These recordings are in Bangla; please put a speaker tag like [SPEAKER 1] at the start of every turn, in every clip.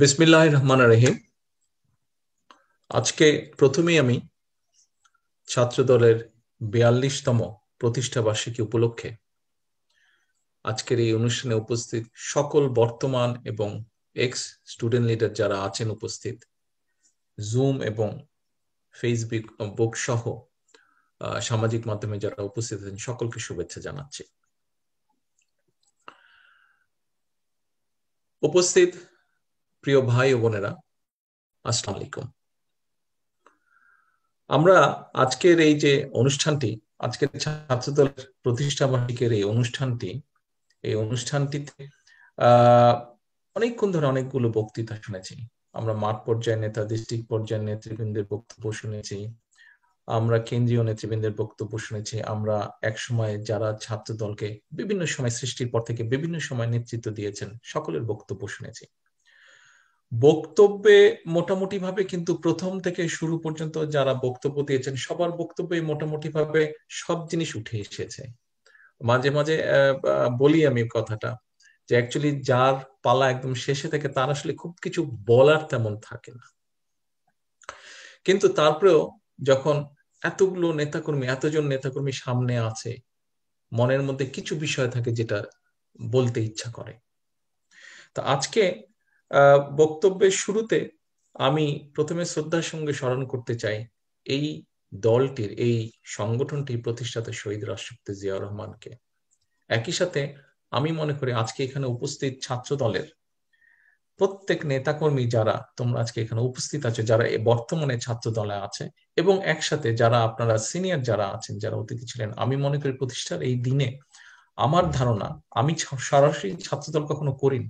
[SPEAKER 1] বিসমিল্লাহ রহমান রহিম আজকে প্রথমেই আমি ছাত্রদলের বিয়াল্লিশতম প্রতিষ্ঠা বার্ষিকী উপলক্ষে আজকের এই অনুষ্ঠানে উপস্থিত সকল বর্তমান এবং এক্স স্টুডেন্ট লিডার যারা আছেন উপস্থিত জুম এবং ফেসবুক বুক সহ সামাজিক মাধ্যমে যারা উপস্থিত আছেন সকলকে শুভেচ্ছা জানাচ্ছি উপস্থিত প্রিয় ভাই ও বোনেরা আসসালাম আলাইকুম আমরা আজকের এই যে অনুষ্ঠানটি আজকের ছাত্রদলের প্রতিষ্ঠা বার্ষিকের এই অনুষ্ঠানটি এই অনুষ্ঠানটিতে আহ অনেকক্ষণ ধরে অনেকগুলো বক্তৃতা শুনেছি আমরা মাঠ পর্যায়ে নেতা ডিস্ট্রিক্ট পর্যায়ের নেতৃবৃন্দের বক্তব্য শুনেছি আমরা কেন্দ্রীয় নেতৃবৃন্দের বক্তব্য শুনেছি আমরা এক সময় যারা ছাত্র দলকে বিভিন্ন সময় সৃষ্টির পর থেকে বিভিন্ন সময় নেতৃত্ব দিয়েছেন সকলের বক্তব্য শুনেছি বক্তব্যে মোটামুটিভাবে কিন্তু প্রথম থেকে শুরু পর্যন্ত যারা বক্তব্য দিয়েছেন সবার বক্তব্যে মোটামুটিভাবে সব জিনিস উঠে এসেছে মাঝে মাঝে বলি আমি কথাটা যে অ্যাকচুয়ালি যার পালা একদম শেষে থেকে তার আসলে খুব কিছু বলার তেমন থাকে না কিন্তু তারপরেও যখন এতগুলো নেতাকর্মী এতজন নেতাকর্মী সামনে আছে মনের মধ্যে কিছু বিষয় থাকে যেটা বলতে ইচ্ছা করে তা আজকে বক্তব্যের শুরুতে আমি প্রথমে শ্রদ্ধার সঙ্গে স্মরণ করতে চাই এই দলটির এই সংগঠনটি প্রতিষ্ঠাতা শহীদ রাষ্ট্রপতি জিয়া রহমানকে একই সাথে আমি মনে করি আজকে এখানে উপস্থিত ছাত্র দলের প্রত্যেক নেতাকর্মী যারা তোমরা আজকে এখানে উপস্থিত আছে যারা বর্তমানে ছাত্র দলে আছে এবং একসাথে যারা আপনারা সিনিয়র যারা আছেন যারা অতিথি ছিলেন আমি মনে করি প্রতিষ্ঠার এই দিনে আমার ধারণা আমি সরাসরি ছাত্রদল কখনো করিনি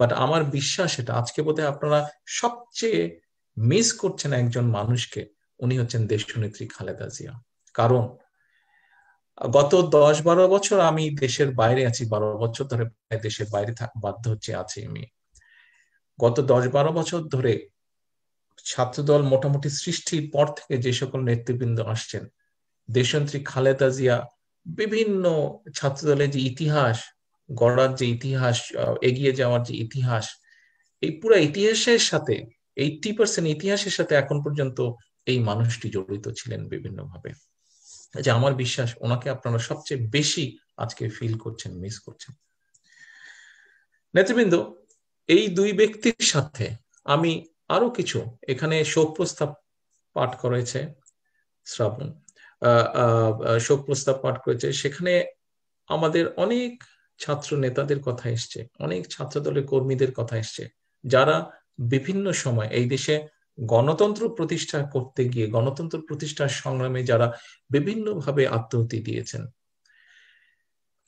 [SPEAKER 1] বাট আমার বিশ্বাস এটা আজকে বোধহয় আপনারা সবচেয়ে মিস করছেন একজন মানুষকে উনি হচ্ছেন দেশনেত্রী খালেদা জিয়া কারণ গত দশ বারো বছর আমি দেশের বাইরে আছি বারো বছর ধরে দেশের বাইরে বাধ্য হচ্ছে আছি আমি গত দশ বারো বছর ধরে ছাত্রদল মোটামুটি সৃষ্টির পর থেকে যে সকল নেতৃবৃন্দ আসছেন দেশন্ত্রী খালেদা জিয়া বিভিন্ন ছাত্রদলের যে ইতিহাস গড়ার যে ইতিহাস এগিয়ে যাওয়ার যে ইতিহাস এই পুরো ইতিহাসের সাথে এইটি পার্সেন্ট ইতিহাসের সাথে এখন পর্যন্ত এই মানুষটি জড়িত ছিলেন বিভিন্ন ভাবে যে আমার বিশ্বাস ওনাকে আপনারা সবচেয়ে বেশি আজকে ফিল করছেন মিস করছেন নেতৃবৃন্দ এই দুই ব্যক্তির সাথে আমি আরো কিছু এখানে শোক প্রস্তাব পাঠ করেছে শ্রাবণ শোক প্রস্তাব পাঠ করেছে সেখানে আমাদের অনেক ছাত্র নেতাদের কথা এসছে অনেক ছাত্র দলের কর্মীদের কথা এসছে যারা বিভিন্ন সময় এই দেশে গণতন্ত্র প্রতিষ্ঠা করতে গিয়ে গণতন্ত্র প্রতিষ্ঠার সংগ্রামে যারা বিভিন্নভাবে আত্মহতি দিয়েছেন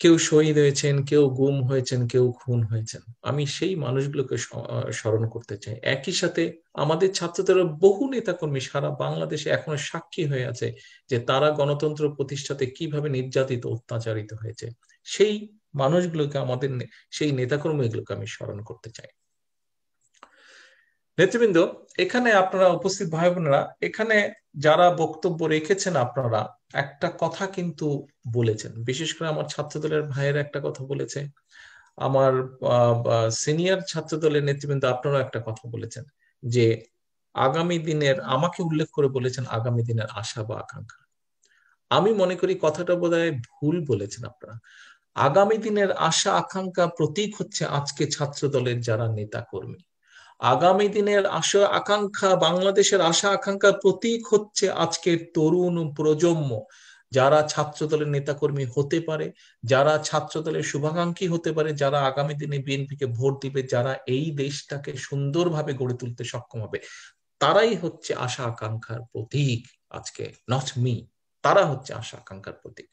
[SPEAKER 1] কেউ শহীদ হয়েছেন কেউ গুম হয়েছেন কেউ খুন হয়েছেন আমি সেই মানুষগুলোকে স্মরণ করতে চাই একই সাথে আমাদের ছাত্রদের বহু নেতা কর্মী সারা বাংলাদেশে এখনো সাক্ষী হয়ে আছে যে তারা গণতন্ত্র প্রতিষ্ঠাতে কিভাবে নির্যাতিত অত্যাচারিত হয়েছে সেই মানুষগুলোকে আমাদের সেই নেতাকর্মীগুলোকে আমি স্মরণ করতে চাই নেতৃবৃন্দ এখানে আপনারা উপস্থিত ভাই বোনেরা এখানে যারা বক্তব্য রেখেছেন আপনারা একটা কথা কিন্তু বলেছেন বিশেষ করে আমার ছাত্র দলের একটা কথা বলেছে আমার সিনিয়র ছাত্র দলের নেতৃবৃন্দ আপনারা একটা কথা বলেছেন যে আগামী দিনের আমাকে উল্লেখ করে বলেছেন আগামী দিনের আশা বা আকাঙ্ক্ষা আমি মনে করি কথাটা বোধ ভুল বলেছেন আপনারা আগামী দিনের আশা আকাঙ্ক্ষা প্রতীক হচ্ছে আজকে ছাত্র দলের যারা নেতা কর্মী আগামী দিনের আশা আকাঙ্ক্ষা বাংলাদেশের আশা আকাঙ্ক্ষার প্রতীক হচ্ছে আজকের তরুণ প্রজন্ম যারা ছাত্রদলের নেতাকর্মী হতে পারে যারা ছাত্রদলের শুভাকাঙ্ক্ষী হতে পারে যারা আগামী দিনে বিএনপিকে ভোট দিবে যারা এই দেশটাকে সুন্দরভাবে গড়ে তুলতে সক্ষম হবে তারাই হচ্ছে আশা আকাঙ্ক্ষার প্রতীক আজকে নট মি তারা হচ্ছে আশা আকাঙ্ক্ষার প্রতীক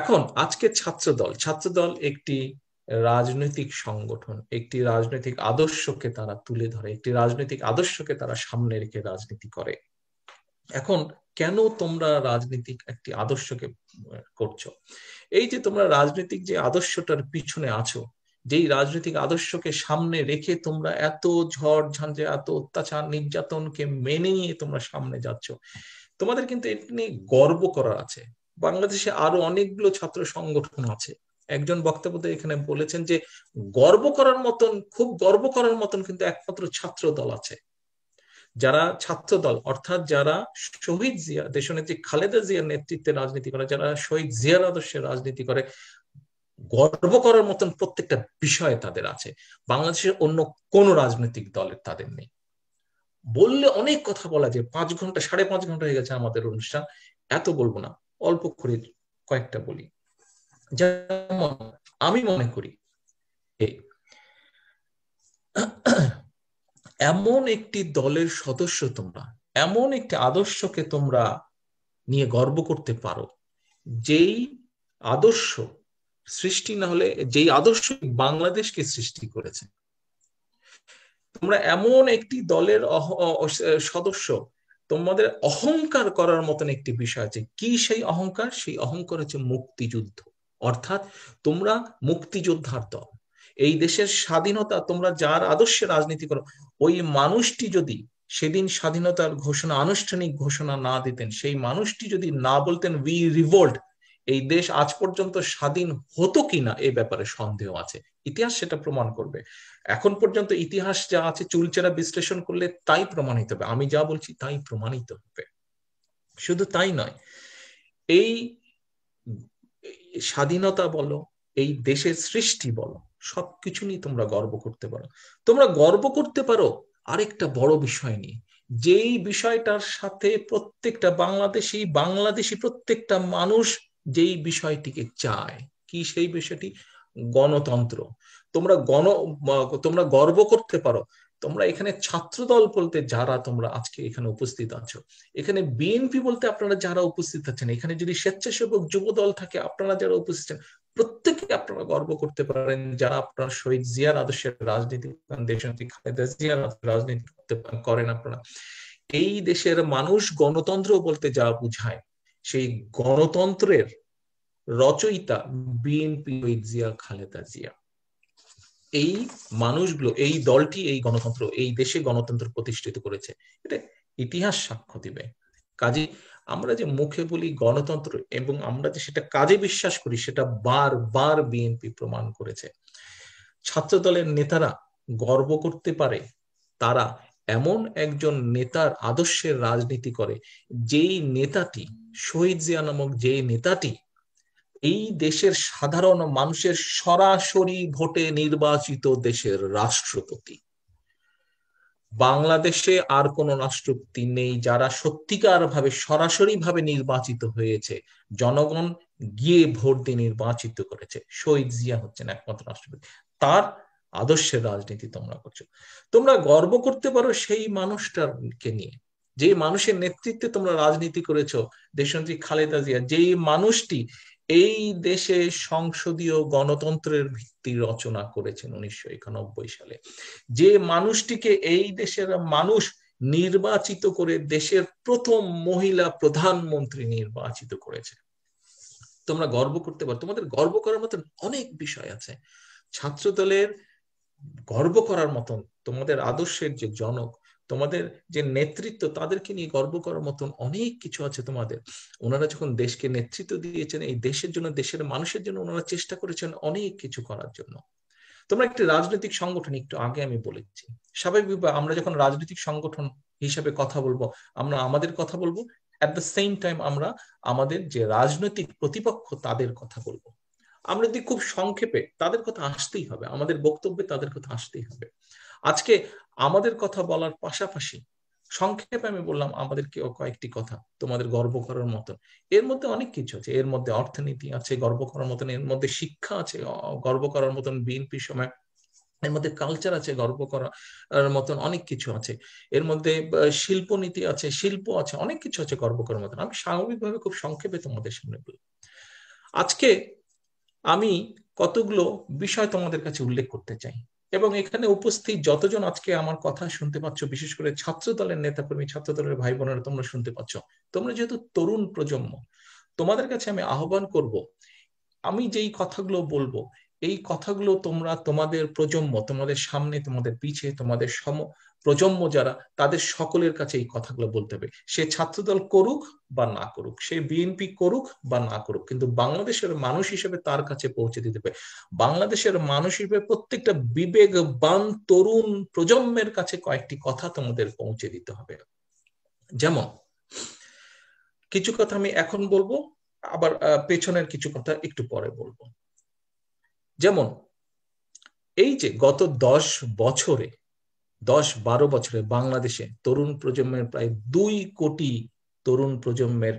[SPEAKER 1] এখন আজকে ছাত্রদল ছাত্রদল একটি রাজনৈতিক সংগঠন একটি রাজনৈতিক আদর্শকে তারা তুলে ধরে একটি রাজনৈতিক আদর্শকে তারা সামনে রেখে রাজনীতি করে এখন কেন তোমরা রাজনীতিক একটি আদর্শকে করছো এই যে তোমরা রাজনৈতিক যে আদর্শটার পিছনে আছো যেই রাজনৈতিক আদর্শকে সামনে রেখে তোমরা এত ঝড় ঝাঁঝে এত অত্যাচার নির্যাতনকে মেনে নিয়ে তোমরা সামনে যাচ্ছ তোমাদের কিন্তু এটা নিয়ে গর্ব করার আছে বাংলাদেশে আরো অনেকগুলো ছাত্র সংগঠন আছে একজন বক্তব্য এখানে বলেছেন যে গর্ব করার মতন খুব গর্ব করার মতন কিন্তু একমাত্র ছাত্র দল আছে যারা ছাত্র দল অর্থাৎ যারা শহীদ জিয়া দেশনেত্রী খালেদা জিয়ার নেতৃত্বে রাজনীতি করে যারা শহীদ জিয়ার আদর্শে রাজনীতি করে গর্ব করার মতন প্রত্যেকটা বিষয়ে তাদের আছে বাংলাদেশের অন্য কোন রাজনৈতিক দলের তাদের নেই বললে অনেক কথা বলা যায় পাঁচ ঘন্টা সাড়ে পাঁচ ঘন্টা হয়ে গেছে আমাদের অনুষ্ঠান এত বলবো না অল্প করে কয়েকটা বলি যেমন আমি মনে করি এমন একটি দলের সদস্য তোমরা এমন একটি আদর্শকে তোমরা নিয়ে গর্ব করতে পারো যেই আদর্শ সৃষ্টি না হলে যেই আদর্শ বাংলাদেশকে সৃষ্টি করেছে তোমরা এমন একটি দলের সদস্য তোমাদের অহংকার করার মতন একটি বিষয় আছে কি সেই অহংকার সেই অহংকার হচ্ছে মুক্তিযুদ্ধ অর্থাৎ তোমরা মুক্তিযোদ্ধার দল এই দেশের স্বাধীনতা তোমরা যার আদর্শে রাজনীতি করো ওই মানুষটি যদি সেদিন স্বাধীনতার ঘোষণা আনুষ্ঠানিক ঘোষণা না দিতেন সেই মানুষটি যদি না বলতেন উই রিভোল্ট এই দেশ আজ পর্যন্ত স্বাধীন হতো কিনা এ ব্যাপারে সন্দেহ আছে ইতিহাস সেটা প্রমাণ করবে এখন পর্যন্ত ইতিহাস যা আছে চুলচেরা বিশ্লেষণ করলে তাই প্রমাণিত হবে আমি যা বলছি তাই প্রমাণিত হবে শুধু তাই নয় এই স্বাধীনতা বলো এই দেশের সৃষ্টি বলো সবকিছু নিয়ে তোমরা গর্ব করতে পারো তোমরা গর্ব করতে পারো আরেকটা বড় বিষয় নিয়ে যেই বিষয়টার সাথে প্রত্যেকটা বাংলাদেশি বাংলাদেশি প্রত্যেকটা মানুষ যেই বিষয়টিকে চায় কি সেই বিষয়টি গণতন্ত্র তোমরা গণ তোমরা গর্ব করতে পারো তোমরা এখানে ছাত্রদল বলতে যারা তোমরা আজকে এখানে উপস্থিত আছো এখানে বিএনপি বলতে আপনারা যারা উপস্থিত আছেন এখানে যদি স্বেচ্ছাসেবক যুব দল থাকে আপনারা যারা উপস্থিত আছেন প্রত্যেকে আপনারা গর্ব করতে পারেন যারা আপনারা শহীদ জিয়ার আদর্শের রাজনীতি দেশনেত্রী খালেদা জিয়ার রাজনীতি করতে করেন আপনারা এই দেশের মানুষ গণতন্ত্র বলতে যা বুঝায় সেই গণতন্ত্রের রচয়িতা বিএনপি জিয়া খালেদা জিয়া এই মানুষগুলো এই দলটি এই গণতন্ত্র এই দেশে গণতন্ত্র প্রতিষ্ঠিত করেছে এটা ইতিহাস সাক্ষ্য দিবে কাজে আমরা যে মুখে বলি গণতন্ত্র এবং আমরা যে সেটা কাজে বিশ্বাস করি সেটা বার বার বিএনপি প্রমাণ করেছে ছাত্র দলের নেতারা গর্ব করতে পারে তারা এমন একজন নেতার আদর্শের রাজনীতি করে যেই নেতাটি শহীদ জিয়া নামক যে নেতাটি এই দেশের সাধারণ মানুষের সরাসরি ভোটে নির্বাচিত দেশের রাষ্ট্রপতি বাংলাদেশে আর কোন রাষ্ট্রপতি নেই যারা সত্যিকার ভাবে সরাসরি ভাবে নির্বাচিত হয়েছে জনগণ গিয়ে ভোট দিয়ে নির্বাচিত করেছে শহীদ জিয়া হচ্ছেন একমাত্র রাষ্ট্রপতি তার আদর্শের রাজনীতি তোমরা করছো তোমরা গর্ব করতে পারো সেই মানুষটাকে নিয়ে যে মানুষের নেতৃত্বে তোমরা রাজনীতি করেছ দেশনেত্রী খালেদা জিয়া যে মানুষটি এই দেশে সংসদীয় গণতন্ত্রের ভিত্তি রচনা করেছেন উনিশশো একানব্বই সালে যে মানুষটিকে এই দেশের মানুষ নির্বাচিত করে দেশের প্রথম মহিলা প্রধানমন্ত্রী নির্বাচিত করেছে তোমরা গর্ব করতে পারো তোমাদের গর্ব করার মতন অনেক বিষয় আছে ছাত্রদলের গর্ব করার মতন তোমাদের আদর্শের যে জনক তোমাদের যে নেতৃত্ব তাদেরকে নিয়ে গর্ব করার মতন অনেক কিছু আছে তোমাদের ওনারা যখন দেশকে নেতৃত্ব দিয়েছেন এই দেশের জন্য দেশের মানুষের জন্য ওনারা চেষ্টা করেছেন অনেক কিছু করার জন্য তোমরা একটি রাজনৈতিক সংগঠন একটু আগে আমি বলেছি স্বাভাবিকভাবে আমরা যখন রাজনৈতিক সংগঠন হিসাবে কথা বলবো আমরা আমাদের কথা বলবো অ্যাট দ্য সেম টাইম আমরা আমাদের যে রাজনৈতিক প্রতিপক্ষ তাদের কথা বলবো আমরা যদি খুব সংক্ষেপে তাদের কথা আসতেই হবে আমাদের বক্তব্যে তাদের কথা আসতেই হবে আজকে আমাদের কথা বলার পাশাপাশি সংক্ষেপে আমি বললাম আমাদের কয়েকটি কথা তোমাদের গর্ব করার মতন এর মধ্যে অনেক কিছু আছে এর মধ্যে অর্থনীতি আছে গর্ব করার মতন এর মধ্যে শিক্ষা আছে গর্ব করার মতন বিএনপি সময় এর মধ্যে কালচার আছে গর্ব করার মতন অনেক কিছু আছে এর মধ্যে শিল্প নীতি আছে শিল্প আছে অনেক কিছু আছে গর্ব করার মতন আমি স্বাভাবিকভাবে খুব সংক্ষেপে তোমাদের সামনে বলি আজকে আমি কতগুলো বিষয় তোমাদের কাছে উল্লেখ করতে চাই এবং এখানে উপস্থিত যতজন আজকে আমার কথা শুনতে পাচ্ছ বিশেষ করে ছাত্র দলের নেতাকর্মী ছাত্র দলের ভাই বোনেরা তোমরা শুনতে পাচ্ছ তোমরা যেহেতু তরুণ প্রজন্ম তোমাদের কাছে আমি আহ্বান করব আমি যেই কথাগুলো বলবো এই কথাগুলো তোমরা তোমাদের প্রজন্ম তোমাদের সামনে তোমাদের পিছিয়ে তোমাদের সম প্রজন্ম যারা তাদের সকলের কাছে এই কথাগুলো বলতে হবে সে ছাত্রদল করুক বা না করুক সে বিএনপি করুক বা না করুক কিন্তু বাংলাদেশের মানুষ হিসেবে তার কাছে পৌঁছে দিতে হবে বাংলাদেশের মানুষ হিসেবে প্রত্যেকটা বিবেকবান তরুণ প্রজন্মের কাছে কয়েকটি কথা তোমাদের পৌঁছে দিতে হবে যেমন কিছু কথা আমি এখন বলবো আবার পেছনের কিছু কথা একটু পরে বলবো যেমন এই যে গত দশ বছরে দশ বারো বছরে বাংলাদেশে তরুণ প্রজন্মের প্রায় দুই কোটি তরুণ প্রজন্মের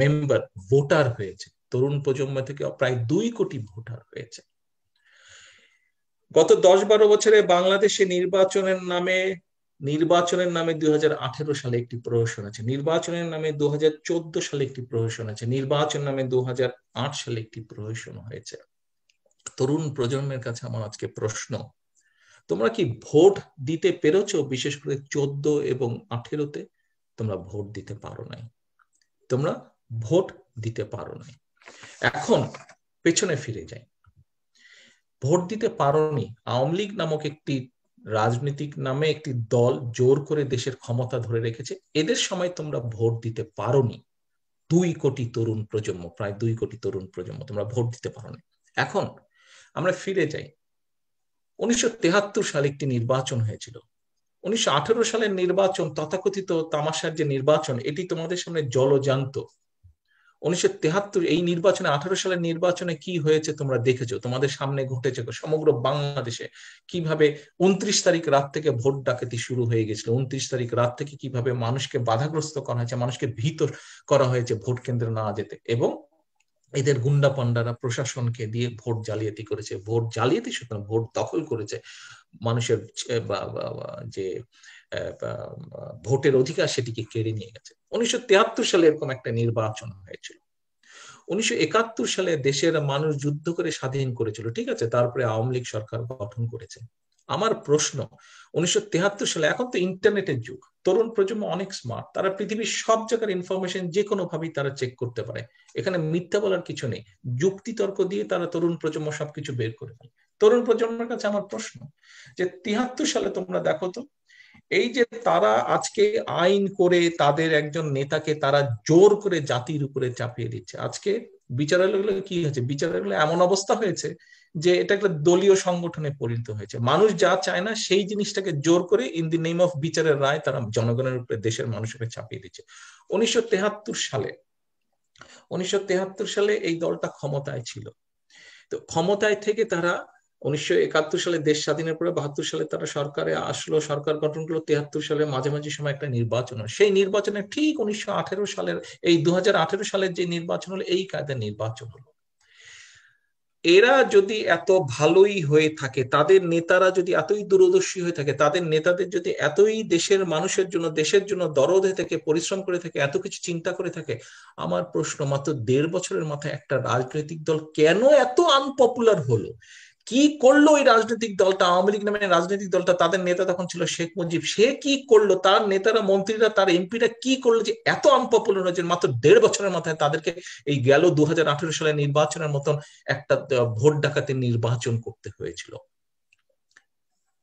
[SPEAKER 1] মেম্বার ভোটার হয়েছে তরুণ প্রজন্ম থেকে প্রায় দুই কোটি ভোটার হয়েছে গত দশ বারো বছরে বাংলাদেশে নির্বাচনের নামে নির্বাচনের নামে দুই সালে একটি প্রহসন আছে নির্বাচনের নামে দু সালে একটি প্রহসন আছে নির্বাচন নামে দু সালে একটি প্রহসন হয়েছে তরুণ প্রজন্মের কাছে আমার আজকে প্রশ্ন তোমরা কি ভোট দিতে পেরেছ বিশেষ করে চোদ্দ এবং আঠেরোতে তোমরা ভোট দিতে পারো নাই তোমরা ভোট দিতে পারো নাই এখন পেছনে ফিরে যাই ভোট দিতে পারোনি আওয়ামী লীগ নামক একটি রাজনৈতিক নামে একটি দল জোর করে দেশের ক্ষমতা ধরে রেখেছে এদের সময় তোমরা ভোট দিতে পারোনি দুই কোটি তরুণ প্রজন্ম প্রায় দুই কোটি তরুণ প্রজন্ম তোমরা ভোট দিতে পারোনি এখন আমরা ফিরে যাই উনিশশো সালে একটি নির্বাচন হয়েছিল উনিশশো সালের নির্বাচন তথাকথিত তামাশার যে নির্বাচন এটি তোমাদের সামনে জলজান্ত উনিশশো এই নির্বাচনে আঠারো সালের নির্বাচনে কি হয়েছে তোমরা দেখেছো তোমাদের সামনে ঘটেছে সমগ্র বাংলাদেশে কিভাবে উনত্রিশ তারিখ রাত থেকে ভোট ডাকাতি শুরু হয়ে গেছিল উনত্রিশ তারিখ রাত থেকে কিভাবে মানুষকে বাধাগ্রস্ত করা হয়েছে মানুষকে ভীত করা হয়েছে ভোট কেন্দ্রে না যেতে এবং এদের গুন্ডা পান্ডারা প্রশাসনকে দিয়ে ভোট জালিয়াতি করেছে ভোট জালিয়াতি সুতরাং ভোট দখল করেছে মানুষের যে ভোটের অধিকার সেটিকে কেড়ে নিয়ে গেছে উনিশশো সালে এরকম একটা নির্বাচন হয়েছিল উনিশশো সালে দেশের মানুষ যুদ্ধ করে স্বাধীন করেছিল ঠিক আছে তারপরে আওয়ামী লীগ সরকার গঠন করেছে আমার প্রশ্ন উনিশশো সালে এখন তো ইন্টারনেটের যুগ তরুণ প্রজন্ম অনেক স্মার্ট তারা পৃথিবীর সব জায়গার ইনফরমেশন যে কোনো ভাবেই তারা চেক করতে পারে এখানে মিথ্যা বলার কিছু নেই যুক্তি তর্ক দিয়ে তারা তরুণ প্রজন্ম সবকিছু বের করে ফেলে তরুণ প্রজন্মের কাছে আমার প্রশ্ন যে তিহাত্তর সালে তোমরা দেখো তো এই যে তারা আজকে আইন করে তাদের একজন নেতাকে তারা জোর করে জাতির উপরে চাপিয়ে দিচ্ছে আজকে বিচারালয়গুলো কি হয়েছে বিচারালয়গুলো এমন অবস্থা হয়েছে যে এটা একটা দলীয় সংগঠনে পরিণত হয়েছে মানুষ যা চায় না সেই জিনিসটাকে জোর করে ইন দি নেম অফ বিচারের রায় তারা জনগণের উপরে দেশের মানুষকে চাপিয়ে দিচ্ছে উনিশশো সালে উনিশশো সালে এই দলটা ক্ষমতায় ছিল তো ক্ষমতায় থেকে তারা উনিশশো একাত্তর সালে দেশ স্বাধীনের পরে বাহাত্তর সালে তারা সরকারে আসলো সরকার গঠন করলো তেহাত্তর সালে মাঝামাঝি সময় একটা নির্বাচন হলো সেই নির্বাচনে ঠিক উনিশশো সালের এই দু সালের যে নির্বাচন হলো এই কায়দায় নির্বাচন হলো এরা যদি এত ভালোই হয়ে থাকে তাদের নেতারা যদি এতই দূরদর্শী হয়ে থাকে তাদের নেতাদের যদি এতই দেশের মানুষের জন্য দেশের জন্য দরদ হয়ে থাকে পরিশ্রম করে থাকে এত কিছু চিন্তা করে থাকে আমার প্রশ্ন মাত্র দেড় বছরের মাথায় একটা রাজনৈতিক দল কেন এত আনপপুলার হলো কি করলো ওই রাজনৈতিক দলটা আওয়ামী লীগ নামে রাজনৈতিক দলটা তাদের নেতা তখন ছিল শেখ মুজিব সে কি করলো তার নেতারা মন্ত্রীরা তার এমপিরা কি করলো যে এত আনপপুলার হয়েছে মাত্র দেড় বছরের মাথায় তাদেরকে এই গেল দু সালের নির্বাচনের মতন একটা ভোট ডাকাতির নির্বাচন করতে হয়েছিল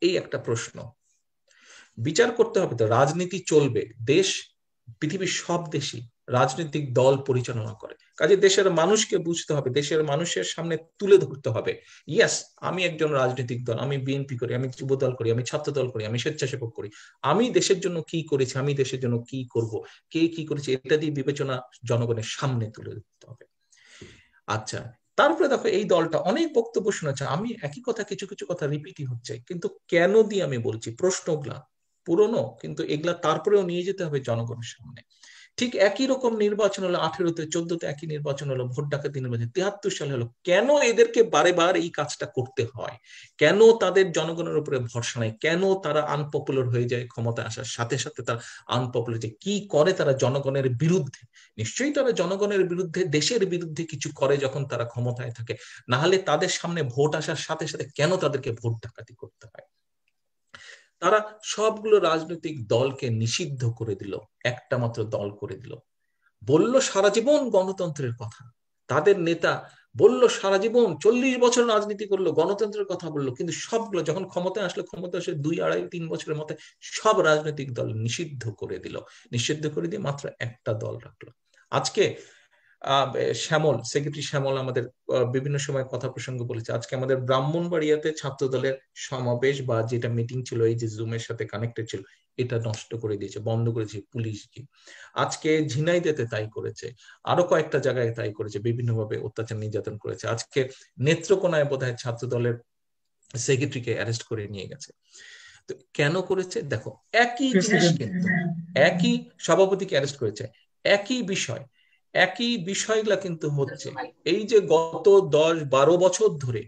[SPEAKER 1] এই একটা প্রশ্ন বিচার করতে হবে তো রাজনীতি চলবে দেশ পৃথিবীর সব দেশই রাজনৈতিক দল পরিচালনা করে কাজে দেশের মানুষকে বুঝতে হবে দেশের মানুষের সামনে তুলে ধরতে হবে ইয়াস আমি একজন রাজনৈতিক দল আমি বিএনপি করি আমি যুব দল করি আমি ছাত্র দল করি আমি স্বেচ্ছাসেবক করি আমি দেশের জন্য কি করেছি আমি দেশের জন্য কি করব কে কি করেছে এটা দিয়ে বিবেচনা জনগণের সামনে তুলে ধরতে হবে আচ্ছা তারপরে দেখো এই দলটা অনেক বক্তব্য শোনাচ্ছে আমি একই কথা কিছু কিছু কথা রিপিটই হচ্ছে কিন্তু কেন দিয়ে আমি বলছি প্রশ্নগুলা পুরনো কিন্তু এগুলা তারপরেও নিয়ে যেতে হবে জনগণের সামনে ঠিক একই রকম নির্বাচন হলো আঠেরোতে চোদ্দতে একই নির্বাচন হলো ভোট ডাকাতি নির্বাচন তিয়াত্তর সালে হলো কেন এদেরকে বারে বার এই কাজটা করতে হয় কেন তাদের জনগণের উপরে ভরসা নেয় কেন তারা আনপপুলার হয়ে যায় ক্ষমতায় আসার সাথে সাথে তারা আনপপুলার যে কি করে তারা জনগণের বিরুদ্ধে নিশ্চয়ই তারা জনগণের বিরুদ্ধে দেশের বিরুদ্ধে কিছু করে যখন তারা ক্ষমতায় থাকে না হলে তাদের সামনে ভোট আসার সাথে সাথে কেন তাদেরকে ভোট ডাকাতি করতে হয় তারা সবগুলো রাজনৈতিক দলকে নিষিদ্ধ করে দিল একটা মাত্র দল করে দিল বলল সারা জীবন গণতন্ত্রের কথা তাদের নেতা বলল সারা জীবন চল্লিশ বছর রাজনীতি করলো গণতন্ত্রের কথা বললো কিন্তু সবগুলো যখন ক্ষমতায় আসলো ক্ষমতা আসলে দুই আড়াই তিন বছরের মধ্যে সব রাজনৈতিক দল নিষিদ্ধ করে দিল নিষিদ্ধ করে দিয়ে মাত্র একটা দল রাখলো আজকে শ্যামল সেক্রেটারি শ্যামল আমাদের বিভিন্ন সময় কথা প্রসঙ্গ বলেছে আজকে আমাদের ব্রাহ্মণবাড়িয়াতে ছাত্র দলের সমাবেশ বা যেটা মিটিং ছিল এই যে জুমের সাথে কানেক্টেড ছিল এটা নষ্ট করে দিয়েছে বন্ধ করেছে পুলিশ গিয়ে আজকে ঝিনাইদেতে তাই করেছে আরো কয়েকটা জায়গায় তাই করেছে বিভিন্নভাবে অত্যাচার নির্যাতন করেছে আজকে নেত্রকোনায় বোধহয় ছাত্র দলের সেক্রেটারিকে অ্যারেস্ট করে নিয়ে গেছে তো কেন করেছে দেখো একই জিনিস কিন্তু হ্যাঁ। একই সভাপতিকে অ্যারেস্ট করেছে একই বিষয় একই বিষয়গুলা কিন্তু হচ্ছে এই যে গত দশ বারো বছর ধরে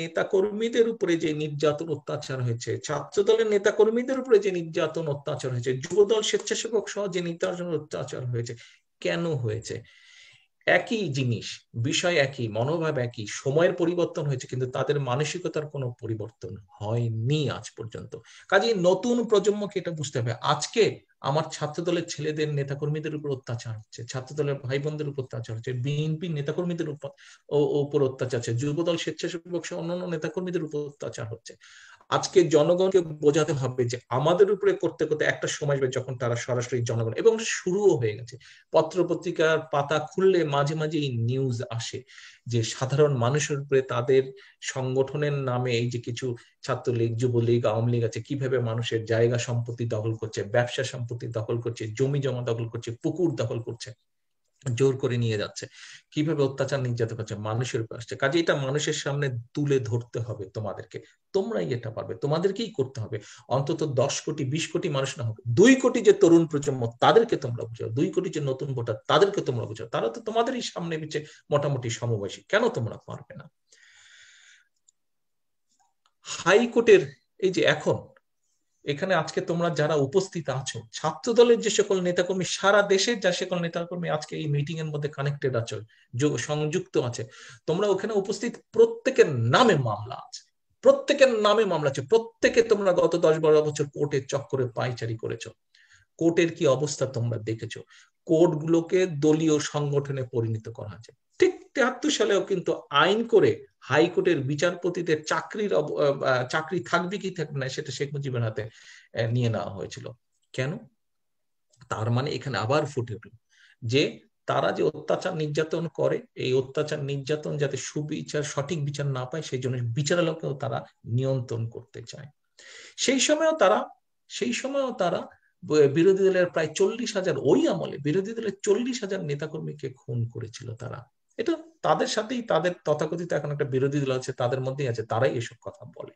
[SPEAKER 1] নেতা কর্মীদের উপরে যে নির্যাতন অত্যাচার হয়েছে ছাত্র দলের কর্মীদের উপরে যে নির্যাতন অত্যাচার হয়েছে দল স্বেচ্ছাসেবক সহ যে নির্যাতন অত্যাচার হয়েছে কেন হয়েছে একই জিনিস বিষয় একই মনোভাব একই সময়ের পরিবর্তন হয়েছে কিন্তু তাদের মানসিকতার কোনো পরিবর্তন হয়নি আজ পর্যন্ত কাজে নতুন প্রজন্মকে এটা বুঝতে হবে আজকে আমার ছাত্র দলের ছেলেদের নেতাকর্মীদের উপর অত্যাচার হচ্ছে ছাত্র দলের ভাই বোনদের উপর অত্যাচার হচ্ছে বিএনপি নেতাকর্মীদের উপর অত্যাচার হচ্ছে যুবদল স্বেচ্ছাসেবক সহ অন্যান্য নেতাকর্মীদের উপর অত্যাচার হচ্ছে আজকে জনগণকে বোঝাতে হবে যে আমাদের উপরে করতে করতে একটা সময় আসবে যখন তারা সরাসরি জনগণ এবং শুরুও হয়ে গেছে পত্র পত্রিকার পাতা খুললে মাঝে মাঝে এই নিউজ আসে যে সাধারণ মানুষের উপরে তাদের সংগঠনের নামে এই যে কিছু ছাত্রলীগ যুবলীগ আওয়ামী লীগ আছে কিভাবে মানুষের জায়গা সম্পত্তি দখল করছে ব্যবসা সম্পত্তি দখল করছে জমি জমা দখল করছে পুকুর দখল করছে জোর করে নিয়ে যাচ্ছে কিভাবে অত্যাচার নির্যাতন করছে মানুষের উপরে আসছে কাজে এটা মানুষের সামনে তুলে ধরতে হবে তোমাদেরকে তোমরাই এটা পারবে তোমাদেরকেই করতে হবে অন্তত দশ কোটি বিশ কোটি মানুষ না হবে দুই কোটি যে তরুণ প্রজন্ম তাদেরকে তোমরা বুঝাও দুই কোটি যে নতুন ভোটার তাদেরকে তোমরা বুঝাও তারা তো তোমাদেরই সামনে পিছিয়ে মোটামুটি সমবয়সী কেন তোমরা পারবে না হাইকোর্টের এই যে এখন এখানে আজকে তোমরা যারা উপস্থিত আছো ছাত্র দলের যে সকল নেতাকর্মী সারা দেশের যা সকল নেতাকর্মী আজকে এই মিটিং এর মধ্যে কানেক্টেড আছো সংযুক্ত আছে তোমরা ওখানে উপস্থিত প্রত্যেকের নামে মামলা আছে প্রত্যেকের নামে মামলা আছে প্রত্যেকে তোমরা গত দশ বারো বছর কোর্টের চক্করে পাইচারি করেছ কোর্টের কি অবস্থা তোমরা দেখেছো গুলোকে দলীয় সংগঠনে পরিণত করা হয়েছে ঠিক তেহাত্তর সালেও কিন্তু আইন করে হাইকোর্টের বিচারপতিদের চাকরির চাকরি থাকবে কি থাকবে না সেটা শেখ মুজিবের হাতে নিয়ে নেওয়া হয়েছিল কেন তার মানে এখানে আবার ফুটে উঠল যে তারা যে অত্যাচার নির্যাতন করে এই অত্যাচার নির্যাতন যাতে সুবিচার সঠিক বিচার না পায় সেই জন্য বিচারালয়কেও তারা নিয়ন্ত্রণ করতে চায় সেই সময়ও তারা সেই সময়ও তারা বিরোধী দলের প্রায় চল্লিশ হাজার ওই আমলে বিরোধী দলের চল্লিশ হাজার নেতাকর্মীকে খুন করেছিল তারা এটা তাদের সাথেই তাদের তথাকথিত এখন একটা বিরোধী দল আছে তাদের মধ্যেই আছে তারাই এসব কথা বলে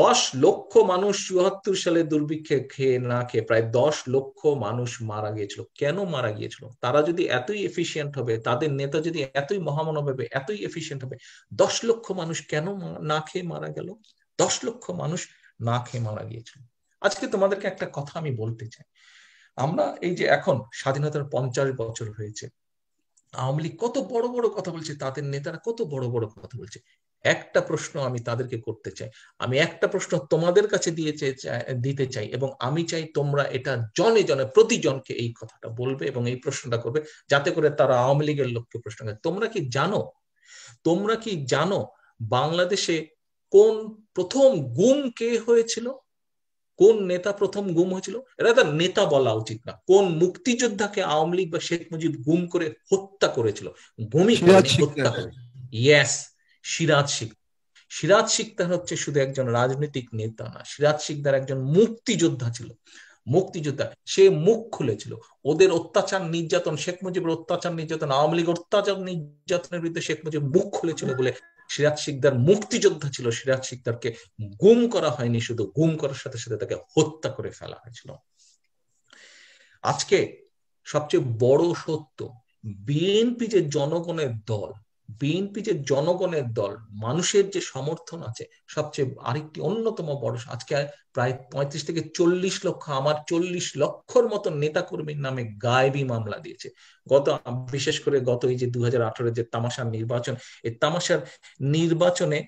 [SPEAKER 1] দশ লক্ষ মানুষ চুয়াত্তর সালে দুর্ভিক্ষে খেয়ে না খেয়ে প্রায় দশ লক্ষ মানুষ মারা গিয়েছিল কেন মারা গিয়েছিল তারা যদি এতই এফিসিয়েন্ট হবে তাদের নেতা যদি এতই মহামানব হবে এতই এফিসিয়েন্ট হবে দশ লক্ষ মানুষ কেন না খেয়ে মারা গেল দশ লক্ষ মানুষ না খেয়ে মারা গিয়েছিল আজকে তোমাদেরকে একটা কথা আমি বলতে চাই আমরা এই যে এখন স্বাধীনতার পঞ্চাশ বছর হয়েছে আওয়ামী লীগ কত বড় বড় কথা বলছে তাদের নেতারা কত বড় বড় কথা বলছে একটা প্রশ্ন আমি তাদেরকে করতে চাই আমি একটা প্রশ্ন তোমাদের কাছে দিয়ে দিতে চাই এবং আমি চাই তোমরা এটা জনে জনে প্রতিজনকে এই কথাটা বলবে এবং এই প্রশ্নটা করবে যাতে করে তারা আওয়ামী লীগের লোককে প্রশ্ন করে তোমরা কি জানো তোমরা কি জানো বাংলাদেশে কোন প্রথম গুম কে হয়েছিল কোন নেতা প্রথম গুম হয়েছিল এটা তার নেতা বলা উচিত না কোন মুক্তিযোদ্ধাকে আওয়ামী লীগ বা শেখ মুজিব গুম করে হত্যা করেছিল ভূমি হত্যা করে ইয়াস সিরাজ সিরাজ শিকদার হচ্ছে শুধু একজন রাজনৈতিক নেতা না সিরাজ শিকদার একজন মুক্তিযোদ্ধা ছিল মুক্তিযোদ্ধা সে মুখ খুলেছিল ওদের অত্যাচার নির্যাতন শেখ মুজিবের অত্যাচার নির্যাতন আওয়ামী লীগ অত্যাচার নির্যাতনের বিরুদ্ধে শেখ মুজিব মুখ খুলেছিল বলে সিরাজ শিকদার মুক্তিযোদ্ধা ছিল সিরাজ শিকদারকে গুম করা হয়নি শুধু গুম করার সাথে সাথে তাকে হত্যা করে ফেলা হয়েছিল আজকে সবচেয়ে বড় সত্য বিএনপি যে জনগণের দল বিএনপি যে জনগণের দল মানুষের যে সমর্থন আছে সবচেয়ে আরেকটি অন্যতম বড় আজকে প্রায় পঁয়ত্রিশ থেকে চল্লিশ লক্ষ আমার চল্লিশ লক্ষর মতো নেতা কর্মীর নামে গায়েবী মামলা দিয়েছে গত বিশেষ করে গত এই যে দু হাজার যে তামাশার নির্বাচন এই তামাশার নির্বাচনে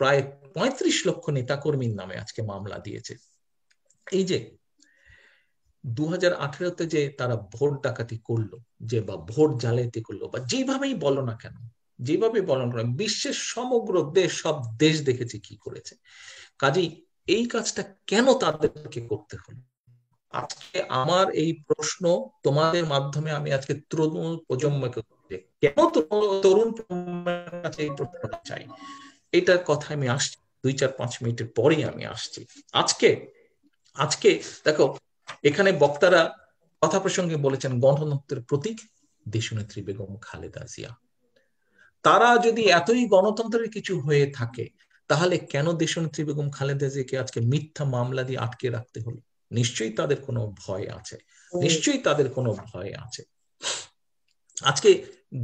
[SPEAKER 1] প্রায় পঁয়ত্রিশ লক্ষ নেতা কর্মীর নামে আজকে মামলা দিয়েছে এই যে দু হাজার আঠেরোতে যে তারা ভোট ডাকাতি করলো যে বা ভোট জালিয়াতি করলো বা যেভাবেই বলো না কেন যেভাবে বর্ণনা করা বিশ্বের সমগ্র দেশ সব দেশ দেখেছে কি করেছে কাজেই এই কাজটা কেন তাদেরকে করতে হলো আজকে আমার এই প্রশ্ন তোমাদের মাধ্যমে আমি আজকে তরুণ প্রজন্মকে কেন তরুণ কাছে চাই এটার কথা আমি আসছি দুই চার পাঁচ মিনিটের পরেই আমি আসছি আজকে আজকে দেখো এখানে বক্তারা কথা প্রসঙ্গে বলেছেন গণতন্ত্রের প্রতীক দেশনেত্রী বেগম খালেদা জিয়া তারা যদি এতই গণতন্ত্রের কিছু হয়ে থাকে তাহলে কেন দেশনেত্রী বেগম খালেদা জিয়াকে আজকে মিথ্যা মামলা দিয়ে আটকে রাখতে হলো নিশ্চয়ই তাদের কোনো ভয় আছে নিশ্চয়ই তাদের কোনো ভয় আছে আজকে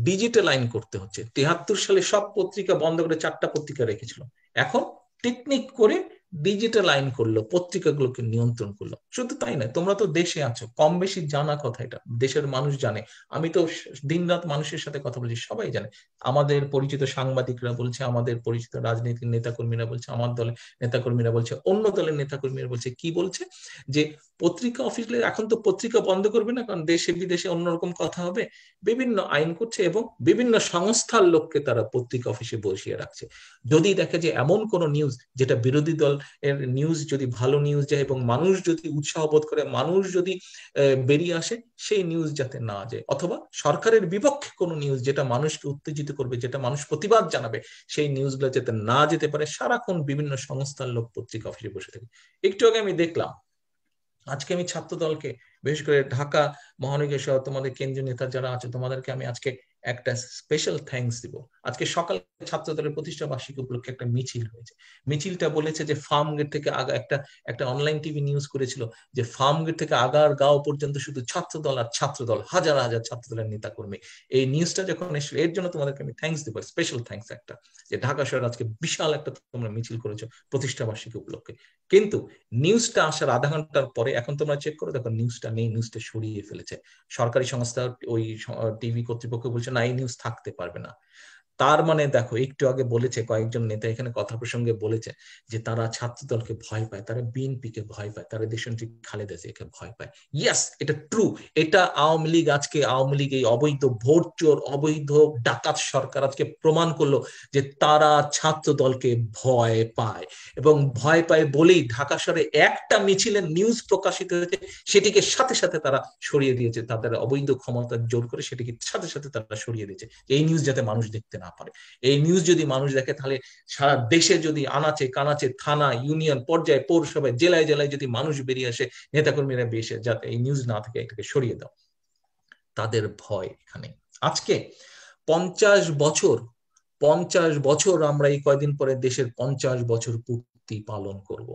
[SPEAKER 1] ডিজিটাল আইন করতে হচ্ছে তেহাত্তর সালে সব পত্রিকা বন্ধ করে চারটা পত্রিকা রেখেছিল এখন টেকনিক করে ডিজিটালাইন করলো পত্রিকাগুলোকে নিয়ন্ত্রণ করলো শুধু তাই না তোমরা তো দেশে আছো কম বেশি জানা কথা এটা দেশের মানুষ জানে আমি তো দিন রাত মানুষের সাথে কথা বলছি সবাই জানে আমাদের পরিচিত সাংবাদিকরা বলছে আমাদের পরিচিত রাজনীতির নেতাকর্মীরা বলছে আমার দলের নেতাকর্মীরা বলছে অন্য দলের নেতাকর্মীরা বলছে কি বলছে যে পত্রিকা অফিস এখন তো পত্রিকা বন্ধ করবে না কারণ দেশে বিদেশে অন্যরকম কথা হবে বিভিন্ন আইন করছে এবং বিভিন্ন সংস্থার লোককে তারা পত্রিকা অফিসে বসিয়ে রাখছে যদি দেখে যে এমন কোন নিউজ যেটা বিরোধী দল এর নিউজ যদি ভালো নিউজ যায় এবং মানুষ যদি উৎসাহ বোধ করে মানুষ যদি বেরিয়ে আসে সেই নিউজ যাতে না যায় অথবা সরকারের বিপক্ষে কোনো নিউজ যেটা মানুষকে উত্তেজিত করবে যেটা মানুষ প্রতিবাদ জানাবে সেই নিউজগুলো যাতে না যেতে পারে সারাক্ষণ বিভিন্ন সংস্থার লোক পত্রিকা অফিসে বসে থাকে একটু আগে আমি দেখলাম আজকে আমি ছাত্র দলকে বিশেষ করে ঢাকা মহানগর সহ তোমাদের কেন্দ্রীয় নেতা যারা আছে তোমাদেরকে আমি আজকে একটা স্পেশাল থ্যাংকস দিব আজকে সকাল ছাত্র দলের প্রতিষ্ঠা বার্ষিকী উপলক্ষে একটা মিছিল হয়েছে মিছিলটা বলেছে যে ফার্ম গেট থেকে আগা একটা একটা অনলাইন টিভি নিউজ করেছিল যে ফার্ম গেট থেকে আগার গাও পর্যন্ত শুধু ছাত্র দল আর ছাত্র দল হাজার হাজার ছাত্র দলের নেতা কর্মী এই নিউজটা যখন এসেছিল এর জন্য তোমাদেরকে আমি থ্যাংকস দেবো স্পেশাল থ্যাংকস একটা যে ঢাকা শহর আজকে বিশাল একটা তোমরা মিছিল করেছো প্রতিষ্ঠা বার্ষিকী উপলক্ষে কিন্তু নিউজটা আসার আধা ঘন্টার পরে এখন তোমরা চেক করো দেখো নিউজটা নেই নিউজটা সরিয়ে ফেলেছে সরকারি সংস্থা ওই টিভি কর্তৃপক্ষ বলছে না এই নিউজ থাকতে পারবে না তার মানে দেখো একটু আগে বলেছে কয়েকজন নেতা এখানে কথা প্রসঙ্গে বলেছে যে তারা ছাত্র দলকে ভয় পায় তারা বিএনপি কে ভয় পায় তারা দেশনেত্রী খালেদা জিয়াকে ভয় পায় ইয়াস এটা ট্রু এটা আওয়ামী লীগ আজকে আওয়ামী লীগ এই অবৈধ ভোট চোর অবৈধ ডাকাত সরকার আজকে প্রমাণ করলো যে তারা ছাত্র দলকে ভয় পায় এবং ভয় পায় বলেই ঢাকা শহরে একটা মিছিলের নিউজ প্রকাশিত হয়েছে সেটিকে সাথে সাথে তারা সরিয়ে দিয়েছে তাদের অবৈধ ক্ষমতা জোর করে সেটিকে সাথে সাথে তারা সরিয়ে দিয়েছে এই নিউজ যাতে মানুষ দেখতে না পারে এই নিউজ যদি মানুষ দেখে তাহলে সারা দেশে যদি আনাচে কানাচে থানা ইউনিয়ন পর্যায়ে পৌরসভায় জেলায় জেলায় যদি মানুষ বেরিয়ে আসে নেতাকর্মীরা বেশে যাতে এই নিউজ না থাকে এটাকে সরিয়ে দাও তাদের ভয় এখানে আজকে পঞ্চাশ বছর পঞ্চাশ বছর আমরা এই কয়দিন পরে দেশের পঞ্চাশ বছর পূর্তি পালন করব।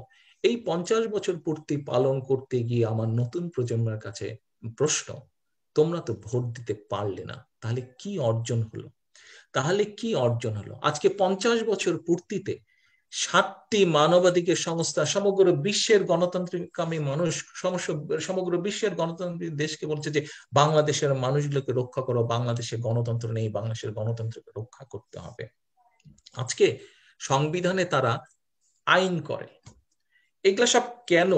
[SPEAKER 1] এই পঞ্চাশ বছর পূর্তি পালন করতে গিয়ে আমার নতুন প্রজন্মের কাছে প্রশ্ন তোমরা তো ভোট দিতে পারলে না তাহলে কি অর্জন হলো তাহলে কি অর্জন হলো আজকে পঞ্চাশ বছর পূর্তিতে সাতটি মানবাধিকার সংস্থা সমগ্র বিশ্বের গণতান্ত্রিক মানুষ সমগ্র বিশ্বের গণতান্ত্রিক দেশকে বলছে যে বাংলাদেশের মানুষগুলোকে রক্ষা করো বাংলাদেশে গণতন্ত্র নেই বাংলাদেশের গণতন্ত্রকে রক্ষা করতে হবে আজকে সংবিধানে তারা আইন করে এগুলা সব কেন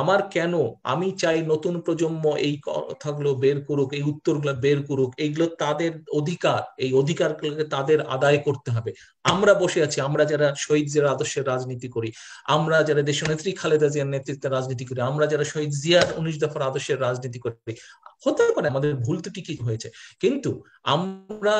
[SPEAKER 1] আমার কেন আমি চাই নতুন প্রজন্ম এই কথাগুলো বের করুক এই উত্তরগুলো বের করুক এইগুলো তাদের অধিকার এই অধিকার তাদের আদায় করতে হবে আমরা বসে আছি আমরা যারা শহীদ জিয়ার আদর্শের রাজনীতি করি আমরা যারা দেশনেত্রী খালেদা জিয়ার নেতৃত্বে রাজনীতি করি আমরা যারা শহীদ জিয়ার উনিশ দফার আদর্শের রাজনীতি করি হতে পারে আমাদের ভুল তো ঠিকই হয়েছে কিন্তু আমরা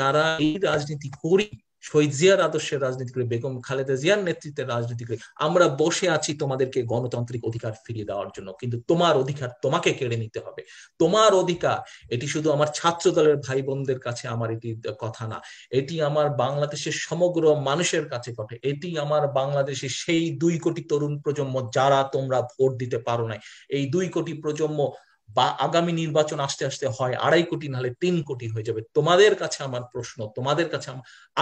[SPEAKER 1] যারা এই রাজনীতি করি শহীদ জিয়ার আদর্শের রাজনীতি করে বেগম খালেদা জিয়ার নেতৃত্বে রাজনীতি করে আমরা বসে আছি তোমাদেরকে গণতান্ত্রিক অধিকার ফিরিয়ে দেওয়ার জন্য কিন্তু তোমার অধিকার তোমাকে কেড়ে নিতে হবে তোমার অধিকার এটি শুধু আমার ছাত্র দলের ভাই বোনদের কাছে আমার এটি কথা না এটি আমার বাংলাদেশের সমগ্র মানুষের কাছে ঘটে এটি আমার বাংলাদেশে সেই দুই কোটি তরুণ প্রজন্ম যারা তোমরা ভোট দিতে পারো নাই এই দুই কোটি প্রজন্ম বা আগামী নির্বাচন আস্তে আস্তে হয় আড়াই কোটি নাহলে তিন কোটি হয়ে যাবে তোমাদের কাছে আমার প্রশ্ন তোমাদের কাছে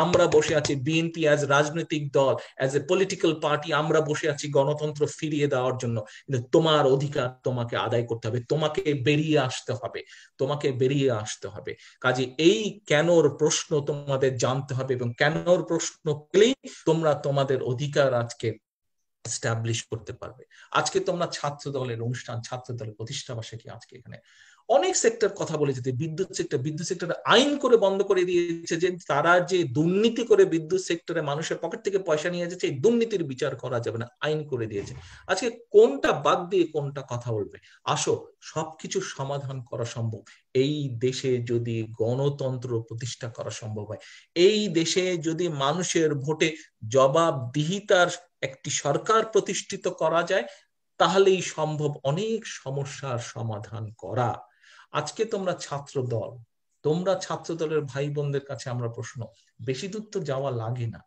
[SPEAKER 1] আমরা বসে আছি বিএনপি অ্যাজ রাজনৈতিক দল অ্যাজ এ পলিটিক্যাল পার্টি আমরা বসে আছি গণতন্ত্র ফিরিয়ে দেওয়ার জন্য কিন্তু তোমার অধিকার তোমাকে আদায় করতে হবে তোমাকে বেরিয়ে আসতে হবে তোমাকে বেরিয়ে আসতে হবে কাজে এই কেনর প্রশ্ন তোমাদের জানতে হবে এবং কেনর প্রশ্ন পেলেই তোমরা তোমাদের অধিকার আজকে এস্টাবলিশ করতে পারবে আজকে তোমরা ছাত্র দলের অনুষ্ঠান ছাত্র দলের প্রতিষ্ঠা বার্ষিকী আজকে এখানে অনেক সেক্টর কথা বলেছে যে বিদ্যুৎ সেক্টর বিদ্যুৎ সেক্টর আইন করে বন্ধ করে দিয়েছে যে তারা যে দুর্নীতি করে বিদ্যুৎ সেক্টরে মানুষের পকেট থেকে পয়সা নিয়ে যাচ্ছে এই দুর্নীতির বিচার করা যাবে না আইন করে দিয়েছে আজকে কোনটা বাদ দিয়ে কোনটা কথা বলবে আসো সবকিছু সমাধান করা সম্ভব এই দেশে যদি গণতন্ত্র প্রতিষ্ঠা করা সম্ভব হয় এই দেশে যদি মানুষের ভোটে জবাবদিহিতার একটি সরকার প্রতিষ্ঠিত করা যায় তাহলেই সম্ভব অনেক সমস্যার সমাধান করা আজকে তোমরা ছাত্র দল তোমরা ছাত্র দলের ভাই বোনদের কাছে আমরা প্রশ্ন বেশি দূর তো যাওয়া লাগে না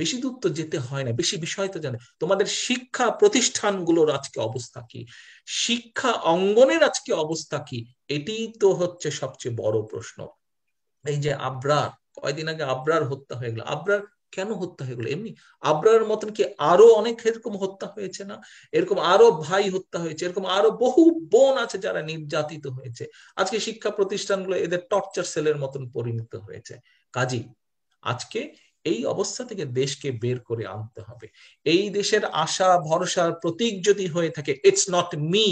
[SPEAKER 1] বেশি দূর তো যেতে হয় না বেশি বিষয় তো জানে তোমাদের শিক্ষা প্রতিষ্ঠানগুলোর আজকে অবস্থা কি শিক্ষা অঙ্গনের আজকে অবস্থা কি এটি তো হচ্ছে সবচেয়ে বড় প্রশ্ন এই যে আব্রার কয়দিন আগে আব্রার হত্যা হয়ে গেল আব্রার কেন হত্যা হয়ে গেল এমনি আবরার মতন কি আরো অনেক এরকম হত্যা হয়েছে না এরকম আরো ভাই হত্যা হয়েছে এরকম আরো বহু বোন আছে যারা নির্যাতিত হয়েছে আজকে শিক্ষা প্রতিষ্ঠানগুলো এদের টর্চার সেলের মতন পরিণত হয়েছে কাজী আজকে এই অবস্থা থেকে দেশকে বের করে আনতে হবে এই দেশের আশা ভরসার প্রতীক যদি হয়ে থাকে ইটস নট মি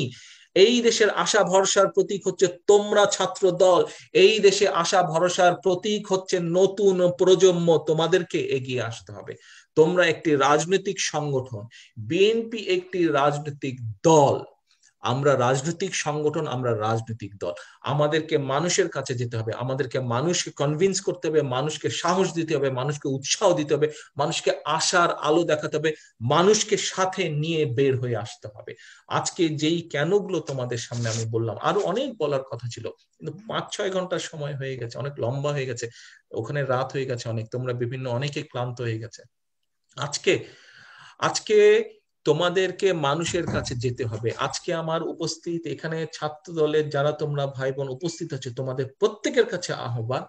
[SPEAKER 1] এই দেশের আশা ভরসার প্রতীক হচ্ছে তোমরা ছাত্র দল এই দেশে আশা ভরসার প্রতীক হচ্ছে নতুন প্রজন্ম তোমাদেরকে এগিয়ে আসতে হবে তোমরা একটি রাজনৈতিক সংগঠন বিএনপি একটি রাজনৈতিক দল আমরা রাজনৈতিক সংগঠন আমরা রাজনৈতিক দল আমাদেরকে মানুষের কাছে যেতে হবে আমাদেরকে মানুষকে কনভিন্স করতে হবে মানুষকে সাহস দিতে হবে মানুষকে উৎসাহ দিতে হবে মানুষকে আশার আলো দেখাতে হবে মানুষকে সাথে নিয়ে বের হয়ে আসতে হবে আজকে যেই কেনগুলো তোমাদের সামনে আমি বললাম আরো অনেক বলার কথা ছিল কিন্তু পাঁচ ছয় ঘন্টার সময় হয়ে গেছে অনেক লম্বা হয়ে গেছে ওখানে রাত হয়ে গেছে অনেক তোমরা বিভিন্ন অনেকে ক্লান্ত হয়ে গেছে আজকে আজকে তোমাদেরকে মানুষের কাছে যেতে হবে আজকে আমার উপস্থিত এখানে ছাত্র দলের যারা তোমরা ভাই বোন উপস্থিত আছো তোমাদের প্রত্যেকের কাছে আহ্বান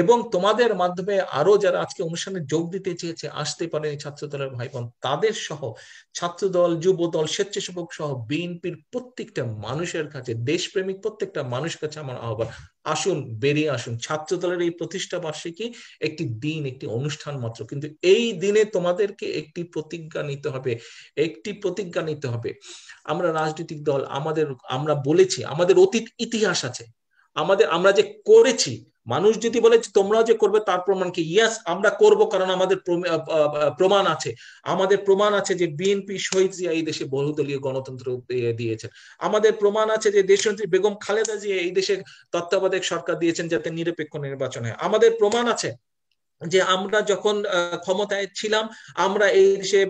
[SPEAKER 1] এবং তোমাদের মাধ্যমে আরো যারা আজকে অনুষ্ঠানে যোগ দিতে চেয়েছে আসতে পারে ছাত্রদলের ভাই বোন তাদের সহ ছাত্রদল যুব দল স্বেচ্ছাসেবক সহ বিএনপির প্রত্যেকটা মানুষের কাছে দেশপ্রেমিক প্রত্যেকটা মানুষের কাছে আমার আহ্বান আসুন বেরিয়ে আসুন ছাত্রদলের এই প্রতিষ্ঠা বার্ষিকী একটি দিন একটি অনুষ্ঠান মাত্র কিন্তু এই দিনে তোমাদেরকে একটি প্রতিজ্ঞা নিতে হবে একটি প্রতিজ্ঞা নিতে হবে আমরা রাজনৈতিক দল আমাদের আমরা বলেছি আমাদের অতীত ইতিহাস আছে আমাদের আমরা যে করেছি মানুষ যদি বলে তোমরা যে করবে তার প্রমাণ কি ইয়াস আমরা করব কারণ আমাদের প্রমাণ আছে আমাদের প্রমাণ আছে যে বিএনপি শহীদ জিয়া এই দেশে বহুদলীয় গণতন্ত্র দিয়েছেন আমাদের প্রমাণ আছে যে দেশনেত্রী বেগম খালেদা জিয়া এই দেশের তত্ত্বাবধায়ক সরকার দিয়েছেন যাতে নিরপেক্ষ নির্বাচন হয় আমাদের প্রমাণ আছে যে আমরা যখন ক্ষমতায় ছিলাম আমরা এই দেশে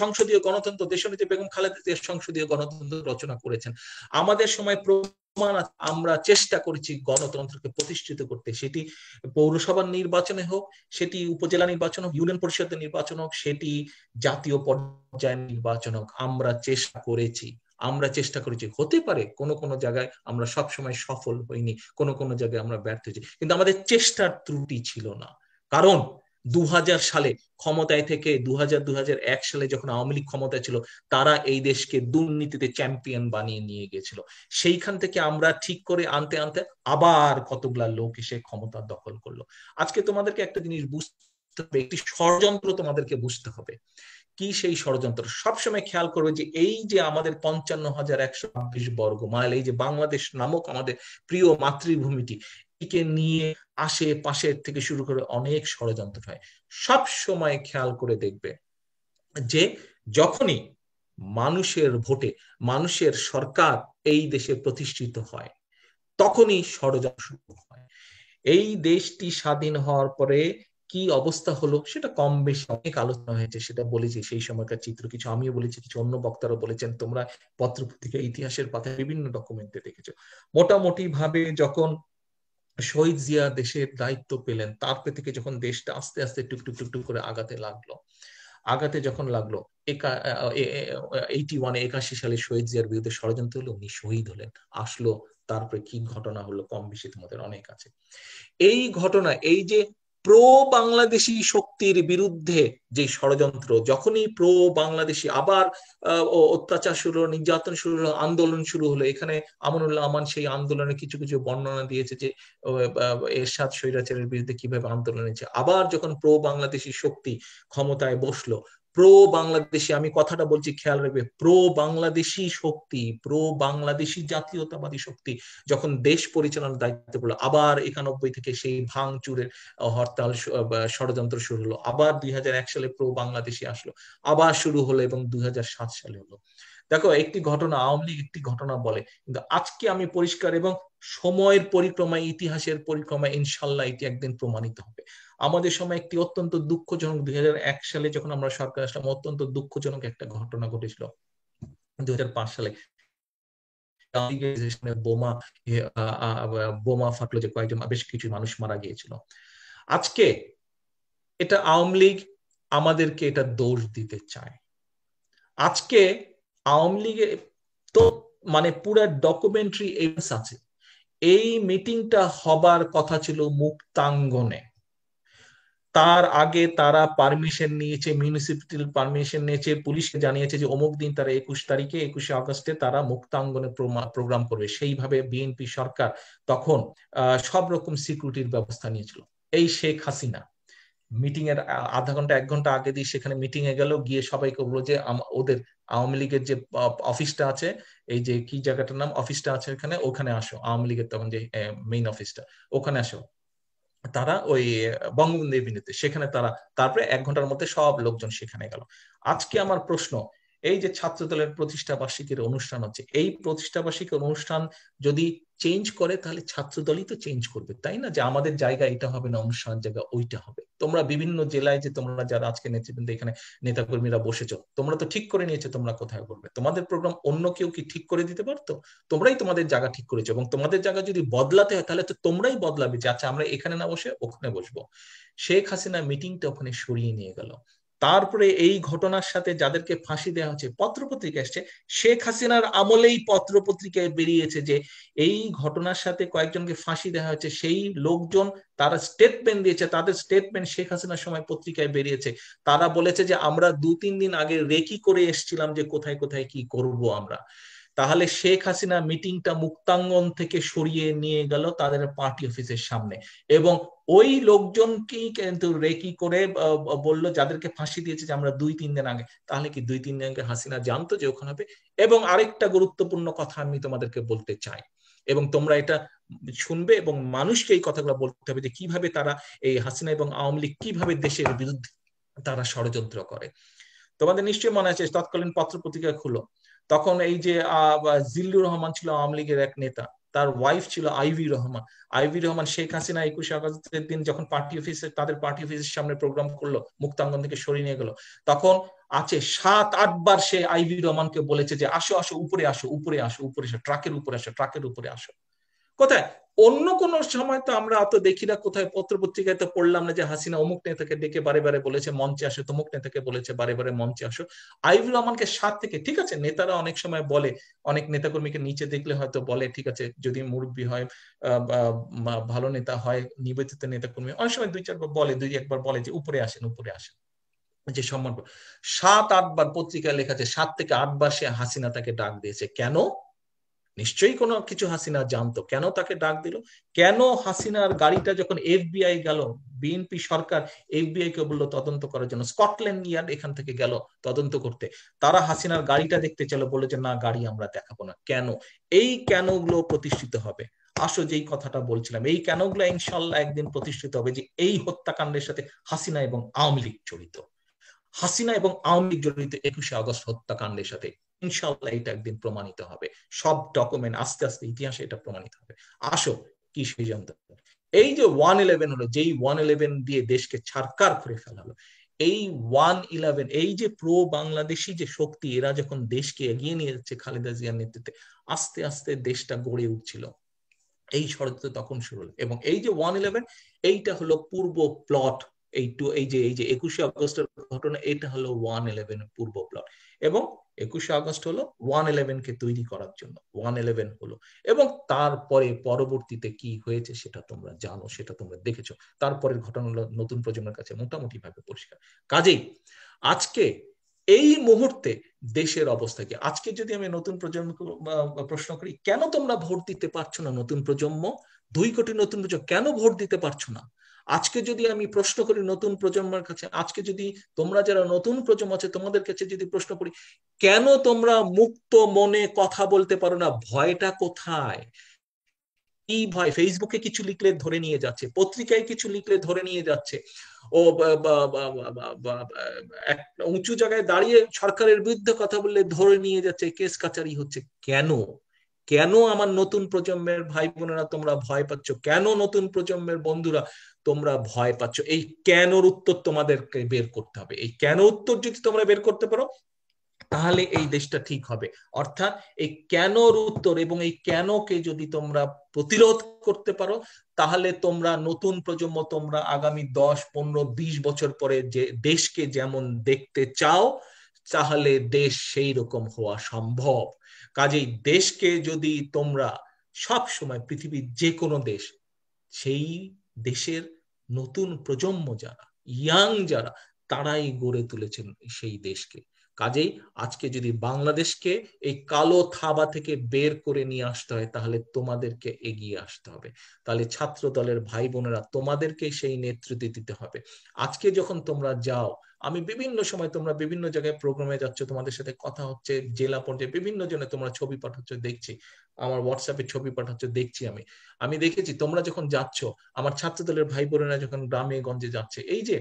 [SPEAKER 1] সংসদীয় গণতন্ত্র দেশনীতি বেগম খালেদা সংসদীয় গণতন্ত্র রচনা করেছেন আমাদের সময় প্রমাণ আমরা চেষ্টা করেছি গণতন্ত্রকে প্রতিষ্ঠিত করতে সেটি পৌরসভার নির্বাচনে হোক সেটি উপজেলা নির্বাচন হোক ইউনিয়ন পরিষদের নির্বাচন হোক সেটি জাতীয় পর্যায়ের নির্বাচন হোক আমরা চেষ্টা করেছি আমরা চেষ্টা করেছি হতে পারে কোনো কোনো জায়গায় আমরা সবসময় সফল হইনি কোনো কোনো জায়গায় আমরা ব্যর্থ হয়েছি কিন্তু আমাদের চেষ্টার ত্রুটি ছিল না কারণ দু সালে ক্ষমতায় থেকে দু হাজার সালে যখন আওয়ামী লীগ ক্ষমতায় ছিল তারা এই দেশকে দুর্নীতিতে চ্যাম্পিয়ন বানিয়ে নিয়ে গেছিল সেইখান থেকে আমরা ঠিক করে আনতে আনতে আবার কতগুলা লোক এসে ক্ষমতা দখল করলো আজকে তোমাদেরকে একটা জিনিস বুঝতে হবে একটি ষড়যন্ত্র তোমাদেরকে বুঝতে হবে কি সেই ষড়যন্ত্র সবসময় খেয়াল করবে যে এই যে আমাদের পঞ্চান্ন হাজার একশো ছাব্বিশ বর্গ মাইল মানে এই যে বাংলাদেশ নামক আমাদের প্রিয় মাতৃভূমিটি নিয়ে আশেপাশের থেকে শুরু করে অনেক ষড়যন্ত্র হয় সব সময় খেয়াল করে দেখবে যে যখনই মানুষের ভোটে মানুষের সরকার এই দেশে প্রতিষ্ঠিত হয় তখনই ষড়যন্ত্র শুরু হয় এই দেশটি স্বাধীন হওয়ার পরে কি অবস্থা হলো সেটা কম বেশি অনেক আলোচনা হয়েছে সেটা বলেছি সেই সময়কার চিত্র কিছু আমিও বলেছি কিছু অন্য বক্তারা বলেছেন তোমরা পত্রপত্রিকা ইতিহাসের পাতায় বিভিন্ন ডকুমেন্টে দেখেছো মোটামুটি ভাবে যখন শহীদ জিয়া দেশের দায়িত্ব পেলেন তারপর থেকে যখন দেশটা আস্তে আস্তে টুকটুক টুক টুক করে আগাতে লাগলো আগাতে যখন লাগলো এইটি ওয়ান একাশি সালে শহীদ জিয়ার বিরুদ্ধে ষড়যন্ত্র হলো উনি শহীদ হলেন আসলো তারপরে কি ঘটনা হলো কম বেশি তোমাদের অনেক আছে এই ঘটনা এই যে প্রো বাংলাদেশি শক্তির বিরুদ্ধে যে ষড়যন্ত্র যখনই প্রো বাংলাদেশি আবার অত্যাচার শুরু হলো নির্যাতন শুরু হলো আন্দোলন শুরু হলো এখানে আমানুল্লাহ আমান সেই আন্দোলনে কিছু কিছু বর্ণনা দিয়েছে যে এরশাদ স্বৈরাচারের বিরুদ্ধে কিভাবে আন্দোলন হয়েছে আবার যখন প্রো বাংলাদেশি শক্তি ক্ষমতায় বসলো প্রো বাংলাদেশি আমি কথাটা বলছি খেয়াল রাখবে প্রো বাংলাদেশি শক্তি প্রো বাংলাদেশি জাতীয়তাবাদী শক্তি যখন দেশ পরিচালনার দায়িত্ব পড়লো আবার একানব্বই থেকে সেই ভাঙচুরের হরতাল ষড়যন্ত্র শুরু হলো আবার দুই সালে প্রো বাংলাদেশি আসলো আবার শুরু হলো এবং দুই সালে হলো দেখো একটি ঘটনা আওয়ামী লীগ একটি ঘটনা বলে কিন্তু আজকে আমি পরিষ্কার এবং সময়ের পরিক্রমায় ইতিহাসের পরিক্রমায় ইনশাল্লাহ এটি একদিন প্রমাণিত হবে আমাদের সময় একটি অত্যন্ত দুঃখজনক দুই এক সালে যখন আমরা সরকার আসলাম অত্যন্ত দুঃখজনক একটা ঘটনা ঘটেছিল দুই পাঁচ সালে বোমা বোমা ফাটলো যে কয়েকজন বেশ কিছু মানুষ মারা গিয়েছিল আজকে এটা আওয়ামী লীগ আমাদেরকে এটা দোষ দিতে চায় আজকে আওয়ামী লীগের তো মানে পুরো ডকুমেন্টারি এভিডেন্স আছে এই মিটিংটা হবার কথা ছিল মুক্তাঙ্গনে তার আগে তারা পারমিশন নিয়েছে মিউনিসিপ্যাল পারমিশন নিয়েছে পুলিশকে জানিয়েছে যে অমুক দিন তারা একুশ তারিখে একুশে আগস্টে তারা মুক্তাঙ্গনে প্রোগ্রাম করবে সেইভাবে বিএনপি সরকার তখন সব রকম সিকিউরিটির ব্যবস্থা নিয়েছিল এই শেখ হাসিনা মিটিং এর আধা ঘন্টা এক ঘন্টা আগে দিয়ে সেখানে মিটিং এ গেল গিয়ে সবাইকে বললো যে ওদের আওয়ামী লীগের যে অফিসটা আছে এই যে কি জায়গাটার নাম অফিসটা আছে ওখানে ওখানে আসো আওয়ামী লীগের তখন যে মেইন অফিসটা ওখানে আসো তারা ওই বঙ্গবন্ধু এভিনিউতে সেখানে তারা তারপরে এক ঘন্টার মধ্যে সব লোকজন সেখানে গেল আজকে আমার প্রশ্ন এই যে ছাত্রদলের প্রতিষ্ঠা বার্ষিকীর অনুষ্ঠান হচ্ছে এই প্রতিষ্ঠা বার্ষিকীর অনুষ্ঠান যদি চেঞ্জ করে তাহলে ছাত্রদলই তো চেঞ্জ করবে তাই না যে আমাদের জায়গা এটা হবে না অনুষ্ঠান জায়গা ওইটা হবে তোমরা বিভিন্ন জেলায় যে তোমরা যারা আজকে নেতৃবৃন্দ এখানে নেতাকর্মীরা বসেছো তোমরা তো ঠিক করে নিয়েছো তোমরা কোথায় করবে তোমাদের প্রোগ্রাম অন্য কেউ কি ঠিক করে দিতে পারতো তোমরাই তোমাদের জায়গা ঠিক করেছো এবং তোমাদের জায়গা যদি বদলাতে হয় তাহলে তো তোমরাই বদলাবে যে আচ্ছা আমরা এখানে না বসে ওখানে বসবো শেখ হাসিনা মিটিংটা ওখানে সরিয়ে নিয়ে গেল তারপরে এই ঘটনার সাথে যাদেরকে ফাঁসি দেওয়া হচ্ছে পত্রপত্রিকা এসছে শেখ হাসিনার আমলেই পত্রপত্রিকায় বেরিয়েছে যে এই ঘটনার সাথে কয়েকজনকে ফাঁসি দেওয়া হয়েছে সেই লোকজন তারা স্টেটমেন্ট দিয়েছে তাদের স্টেটমেন্ট শেখ হাসিনার সময় পত্রিকায় বেরিয়েছে তারা বলেছে যে আমরা দু তিন দিন আগে রেকি করে এসছিলাম যে কোথায় কোথায় কি করব আমরা তাহলে শেখ হাসিনা মিটিংটা মুক্তাঙ্গন থেকে সরিয়ে নিয়ে গেল তাদের পার্টি অফিসের সামনে এবং ওই লোকজনকেই কিন্তু রেকি করে বললো যাদেরকে ফাঁসি দিয়েছে যে আমরা দুই তিন দিন আগে তাহলে কি দুই তিন দিন আগে হাসিনা জানতো যে ওখানে হবে এবং আরেকটা গুরুত্বপূর্ণ কথা আমি তোমাদেরকে বলতে চাই এবং তোমরা এটা শুনবে এবং মানুষকে এই কথাগুলো বলতে হবে যে কিভাবে তারা এই হাসিনা এবং আওয়ামী লীগ কিভাবে দেশের বিরুদ্ধে তারা ষড়যন্ত্র করে তোমাদের নিশ্চয়ই মনে আছে তৎকালীন পত্র পত্রিকা খুলো তখন এই যে আহ জিল্লুর রহমান ছিল আওয়ামী লীগের এক নেতা তার ওয়াইফ ছিল আইভি রহমান আইভি রহমান শেখ হাসিনা একুশে আগস্টের দিন যখন পার্টি অফিসে তাদের পার্টি অফিসের সামনে প্রোগ্রাম করলো মুক্তাঙ্গন থেকে সরিয়ে নিয়ে গেল তখন আছে সাত আটবার সে আইভি রহমানকে বলেছে যে আসো আসো উপরে আসো উপরে আসো উপরে আসো ট্রাকের উপরে আসো ট্রাকের উপরে আসো কোথায় অন্য কোন সময় তো আমরা অত দেখি না কোথায় পত্র পত্রিকায় তো পড়লাম না যে হাসিনা অমুক নেতাকে ডেকে বারে বারে বলেছে মঞ্চে আসো তমুক নেতাকে বলেছে বারে বারে মঞ্চে আসো আইবুল রহমানকে সাত থেকে ঠিক আছে নেতারা অনেক সময় বলে অনেক নেতাকর্মীকে নিচে দেখলে হয়তো বলে ঠিক আছে যদি মুরব্বী হয় ভালো নেতা হয় নিবেদিত নেতাকর্মী অনেক সময় দুই চারবার বলে দুই একবার বলে যে উপরে আসেন উপরে আসেন যে সম্মান সাত আটবার পত্রিকায় লেখা আছে সাত থেকে আটবার সে হাসিনা তাকে ডাক দিয়েছে কেন নিশ্চয়ই কোনো কিছু হাসিনা জানতো কেন তাকে ডাক দিল কেন হাসিনার গাড়িটা যখন এফবিআই গেল বিএনপি সরকার এফবিআই কে বললো তদন্ত করার জন্য স্কটল্যান্ড ইয়ার্ড এখান থেকে গেল তদন্ত করতে তারা হাসিনার গাড়িটা দেখতে চলো বলে যে না গাড়ি আমরা দেখাবো না কেন এই কেনগুলো প্রতিষ্ঠিত হবে আসো যেই কথাটা বলছিলাম এই কেনগুলো ইনশাল্লাহ একদিন প্রতিষ্ঠিত হবে যে এই হত্যাকাণ্ডের সাথে হাসিনা এবং আওয়ামী লীগ জড়িত হাসিনা এবং আওয়ামী লীগ জড়িত একুশে আগস্ট হত্যাকাণ্ডের সাথে ইনশাল্লাহ এটা একদিন প্রমাণিত হবে সব ডকুমেন্ট আস্তে আস্তে ইতিহাসে এটা প্রমাণিত হবে আসো কি সেই এই যে ওয়ান ইলেভেন হলো যেই ওয়ান ইলেভেন দিয়ে দেশকে ছাড়কার করে ফেলালো এই ওয়ান ইলেভেন এই যে প্রো বাংলাদেশি যে শক্তি এরা যখন দেশকে এগিয়ে নিয়ে যাচ্ছে খালেদা জিয়ার নেতৃত্বে আস্তে আস্তে দেশটা গড়ে উঠছিল এই ষড়যন্ত্র তখন শুরু হলো এবং এই যে ওয়ান ইলেভেন এইটা হলো পূর্ব প্লট এই টু এই যে এই যে একুশে আগস্টের ঘটনা এটা হলো ওয়ান ইলেভেন পূর্ব প্লট এবং একুশে আগস্ট হলো ওয়ান ইলেভেন কে তৈরি করার জন্য ওয়ান ইলেভেন হলো এবং তারপরে পরবর্তীতে কি হয়েছে সেটা তোমরা জানো সেটা তোমরা দেখেছো তারপরের ঘটনাগুলো নতুন প্রজন্মের কাছে মোটামুটি ভাবে পরিষ্কার কাজেই আজকে এই মুহূর্তে দেশের অবস্থা কি আজকে যদি আমি নতুন প্রজন্ম প্রশ্ন করি কেন তোমরা ভোট দিতে পারছো না নতুন প্রজন্ম দুই কোটি নতুন প্রজন্ম কেন ভোট দিতে পারছো না আজকে যদি আমি প্রশ্ন করি নতুন প্রজন্মের কাছে আজকে যদি তোমরা যারা নতুন প্রজন্ম আছে তোমাদের কাছে যদি প্রশ্ন করি কেন তোমরা মুক্ত মনে কথা বলতে পারো না ভয়টা কোথায় কি ভয় ফেসবুকে কিছু লিখলে ধরে নিয়ে যাচ্ছে পত্রিকায় কিছু লিখলে ধরে নিয়ে যাচ্ছে ও উঁচু জায়গায় দাঁড়িয়ে সরকারের বিরুদ্ধে কথা বললে ধরে নিয়ে যাচ্ছে কেস কাচারি হচ্ছে কেন কেন আমার নতুন প্রজন্মের ভাই বোনেরা তোমরা ভয় পাচ্ছ কেন নতুন প্রজন্মের বন্ধুরা তোমরা ভয় পাচ্ছ এই কেনর উত্তর তোমাদেরকে বের করতে হবে এই কেন উত্তর যদি তোমরা বের করতে পারো তাহলে এই দেশটা ঠিক হবে অর্থাৎ এই কেনর উত্তর এবং এই কেনকে যদি তোমরা প্রতিরোধ করতে পারো তাহলে তোমরা নতুন প্রজন্ম তোমরা আগামী দশ পনেরো বিশ বছর পরে যে দেশকে যেমন দেখতে চাও তাহলে দেশ সেই রকম হওয়া সম্ভব কাজেই দেশকে যদি তোমরা সব সময় পৃথিবীর যে কোনো দেশ সেই দেশের নতুন প্রজন্ম যারা ইয়াং যারা তারাই গড়ে তুলেছেন সেই দেশকে কাজেই আজকে যদি বাংলাদেশকে এই কালো থাবা থেকে বের করে নিয়ে আসতে হয় তাহলে তোমাদেরকে এগিয়ে আসতে হবে তাহলে ছাত্র দলের ভাই বোনেরা তোমাদেরকে সেই নেতৃত্বে দিতে হবে আজকে যখন তোমরা যাও আমি বিভিন্ন সময় তোমরা বিভিন্ন জায়গায় প্রোগ্রামে যাচ্ছ তোমাদের সাথে কথা হচ্ছে জেলা পর্যায়ে বিভিন্ন জনে তোমরা ছবি পাঠাচ্ছ দেখছি আমার হোয়াটসঅ্যাপে ছবি পাঠাচ্ছ দেখছি আমি আমি দেখেছি তোমরা যখন যাচ্ছ আমার ছাত্র দলের ভাই বোনেরা যখন গ্রামে গঞ্জে যাচ্ছে এই যে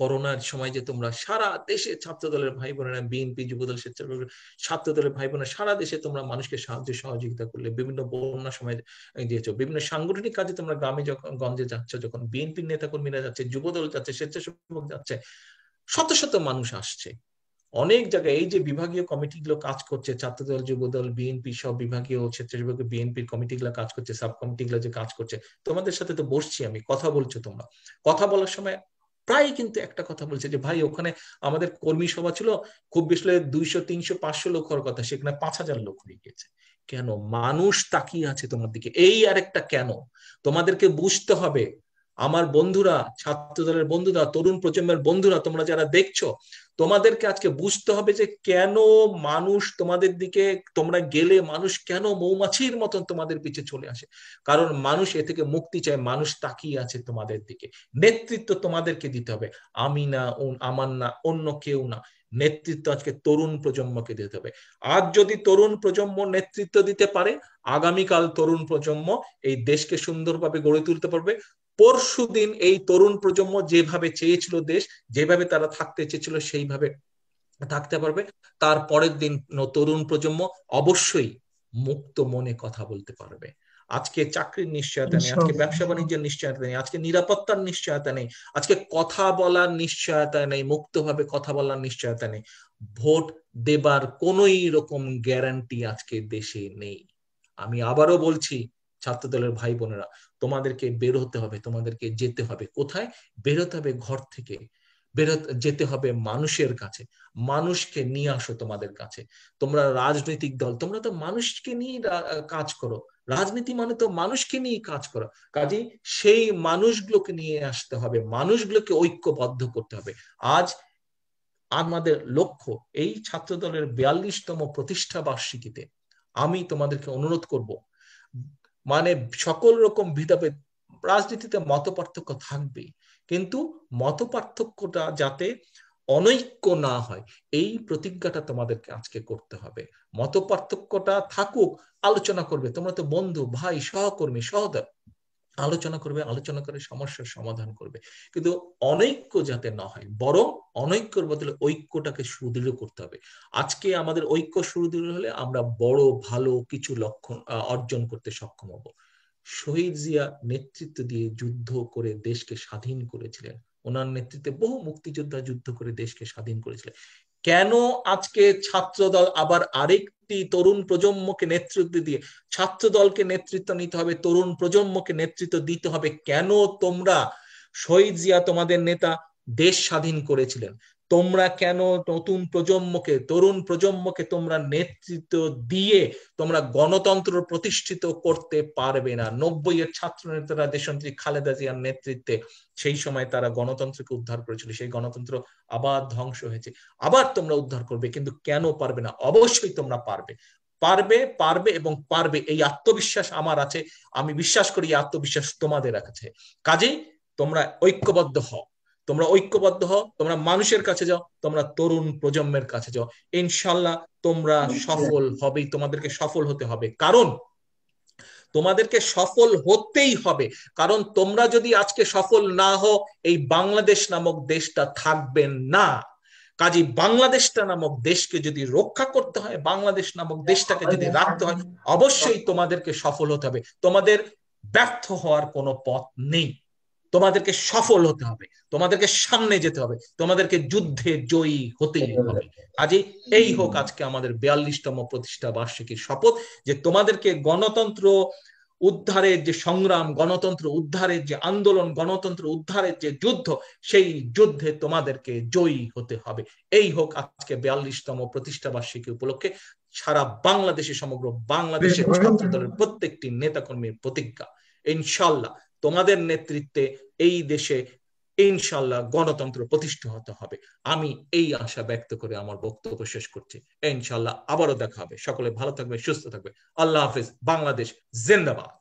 [SPEAKER 1] করোনার সময় যে তোমরা সারা দেশে ছাত্র দলের ভাই বোনেরা বিএনপি যুবদল স্বেচ্ছাসেবক ছাত্র দলের ভাই বোনেরা সারা দেশে তোমরা মানুষকে সাহায্য সহযোগিতা করলে বিভিন্ন বন্যা সময় দিয়েছ বিভিন্ন সাংগঠনিক কাজে তোমরা গ্রামে যখন গঞ্জে যাচ্ছ যখন বিএনপির নেতাকর্মীরা যাচ্ছে যুবদল যাচ্ছে স্বেচ্ছাসেবক যাচ্ছে শত শত মানুষ আসছে অনেক জায়গায় এই যে বিভাগীয় কমিটি গুলো কাজ করছে ছাত্রদল যুবদল বিএনপি সব বিভাগীয় স্বেচ্ছাসেবক বিএনপির কমিটি গুলো কাজ করছে সাব কমিটি গুলো যে কাজ করছে তোমাদের সাথে তো বসছি আমি কথা বলছো তোমরা কথা বলার সময় প্রায় কিন্তু একটা কথা বলছে যে ভাই ওখানে আমাদের কর্মী সভা ছিল খুব বেশি দুইশো তিনশো পাঁচশো লোক হওয়ার কথা সেখানে পাঁচ হাজার লোক হয়ে গেছে কেন মানুষ তাকিয়ে আছে তোমার দিকে এই আরেকটা কেন তোমাদেরকে বুঝতে হবে আমার বন্ধুরা ছাত্র দলের বন্ধুরা তরুণ প্রজন্মের বন্ধুরা তোমরা যারা দেখছো তোমাদেরকে আজকে বুঝতে হবে যে কেন মানুষ তোমাদের দিকে তোমরা গেলে মানুষ কেন মৌমাছির মতন তোমাদের পিছে চলে আসে কারণ মানুষ এ থেকে মুক্তি চায় মানুষ তাকিয়ে আছে তোমাদের দিকে নেতৃত্ব তোমাদেরকে দিতে হবে আমি না আমার না অন্য কেউ না নেতৃত্ব আজকে তরুণ প্রজন্মকে দিতে হবে আজ যদি তরুণ প্রজন্ম নেতৃত্ব দিতে পারে আগামীকাল তরুণ প্রজন্ম এই দেশকে সুন্দরভাবে গড়ে তুলতে পারবে পরশু দিন এই তরুণ প্রজন্ম যেভাবে চেয়েছিল দেশ যেভাবে তারা থাকতে চেয়েছিল সেইভাবে থাকতে পারবে তার পরের দিন তরুণ প্রজন্ম অবশ্যই মুক্ত মনে কথা বলতে পারবে আজকে চাকরির নিশ্চয়তা নেই আজকে ব্যবসা বাণিজ্যের নিশ্চয়তা নেই আজকে নিরাপত্তার নিশ্চয়তা নেই আজকে কথা বলার নিশ্চয়তা নেই মুক্তভাবে কথা বলার নিশ্চয়তা নেই ভোট দেবার কোনই রকম গ্যারান্টি আজকে দেশে নেই আমি আবারও বলছি ছাত্র দলের ভাই বোনেরা তোমাদেরকে বের হতে হবে তোমাদেরকে যেতে হবে কোথায় বের হতে হবে ঘর থেকে বের যেতে হবে মানুষের কাছে মানুষকে নিয়ে আসো তোমাদের কাছে তোমরা রাজনৈতিক দল তোমরা তো মানুষকে নিয়ে কাজ করো রাজনীতি মানে তো মানুষকে নিয়ে কাজ করো কাজে সেই মানুষগুলোকে নিয়ে আসতে হবে মানুষগুলোকে ঐক্যবদ্ধ করতে হবে আজ আমাদের লক্ষ্য এই ছাত্র দলের বিয়াল্লিশতম প্রতিষ্ঠা বার্ষিকীতে আমি তোমাদেরকে অনুরোধ করব মানে সকল রকম ভেদাভেদ রাজনীতিতে মত পার্থক্য থাকবে কিন্তু মত পার্থক্যটা যাতে অনৈক্য না হয় এই প্রতিজ্ঞাটা তোমাদেরকে আজকে করতে হবে মত পার্থক্যটা থাকুক আলোচনা করবে তোমরা তো বন্ধু ভাই সহকর্মী সহদর আলোচনা করবে আলোচনা করে সমস্যার সমাধান করবে কিন্তু অনৈক্য যাতে না হয় বরং অনৈক্যর বদলে ঐক্যটাকে সুদৃঢ় করতে হবে আজকে আমাদের ঐক্য সুদৃঢ় হলে আমরা বড় ভালো কিছু লক্ষণ অর্জন করতে সক্ষম হব শহীদ জিয়া নেতৃত্ব দিয়ে যুদ্ধ করে দেশকে স্বাধীন করেছিলেন ওনার নেতৃত্বে বহু মুক্তিযোদ্ধা যুদ্ধ করে দেশকে স্বাধীন করেছিলেন কেন আজকে ছাত্রদল আবার আরেকটি তরুণ প্রজন্মকে নেতৃত্ব দিয়ে ছাত্রদলকে নেতৃত্ব নিতে হবে তরুণ প্রজন্মকে নেতৃত্ব দিতে হবে কেন তোমরা শহীদ জিয়া তোমাদের নেতা দেশ স্বাধীন করেছিলেন তোমরা কেন নতুন প্রজন্মকে তরুণ প্রজন্মকে তোমরা নেতৃত্ব দিয়ে তোমরা গণতন্ত্র প্রতিষ্ঠিত করতে পারবে না নব্বই এর ছাত্র নেতারা দেশমন্ত্রী খালেদা জিয়ার নেতৃত্বে সেই সময় তারা গণতন্ত্রকে উদ্ধার করেছিল সেই গণতন্ত্র আবার ধ্বংস হয়েছে আবার তোমরা উদ্ধার করবে কিন্তু কেন পারবে না অবশ্যই তোমরা পারবে পারবে পারবে এবং পারবে এই আত্মবিশ্বাস আমার আছে আমি বিশ্বাস করি এই আত্মবিশ্বাস তোমাদের আছে কাজেই তোমরা ঐক্যবদ্ধ হও তোমরা ঐক্যবদ্ধ হও তোমরা মানুষের কাছে যাও তোমরা তরুণ প্রজন্মের কাছে যাও ইনশাল্লাহ তোমরা সফল হবেই তোমাদেরকে সফল হতে হবে কারণ তোমাদেরকে সফল হতেই হবে কারণ তোমরা যদি আজকে সফল না হও এই বাংলাদেশ নামক দেশটা থাকবে না কাজী বাংলাদেশটা নামক দেশকে যদি রক্ষা করতে হয় বাংলাদেশ নামক দেশটাকে যদি রাখতে হয় অবশ্যই তোমাদেরকে সফল হতে হবে তোমাদের ব্যর্থ হওয়ার কোনো পথ নেই তোমাদেরকে সফল হতে হবে তোমাদেরকে সামনে যেতে হবে তোমাদেরকে যুদ্ধে জয়ী হতেই হবে আজই এই হোক আজকে আমাদের বিয়াল্লিশতম প্রতিষ্ঠা বার্ষিকীর শপথ যে তোমাদেরকে গণতন্ত্র উদ্ধারের যে সংগ্রাম গণতন্ত্র উদ্ধারের যে আন্দোলন গণতন্ত্র উদ্ধারের যে যুদ্ধ সেই যুদ্ধে তোমাদেরকে জয়ী হতে হবে এই হোক আজকে বিয়াল্লিশতম প্রতিষ্ঠা বার্ষিকী উপলক্ষে সারা বাংলাদেশে সমগ্র বাংলাদেশের ছাত্র দলের প্রত্যেকটি নেতাকর্মীর প্রতিজ্ঞা ইনশাল্লাহ তোমাদের নেতৃত্বে এই দেশে ইনশাল্লাহ গণতন্ত্র প্রতিষ্ঠিত হবে আমি এই আশা ব্যক্ত করে আমার বক্তব্য শেষ করছি ইনশাল্লাহ আবারও দেখা হবে সকলে ভালো থাকবে সুস্থ থাকবে আল্লাহ হাফিজ বাংলাদেশ জিন্দাবাদ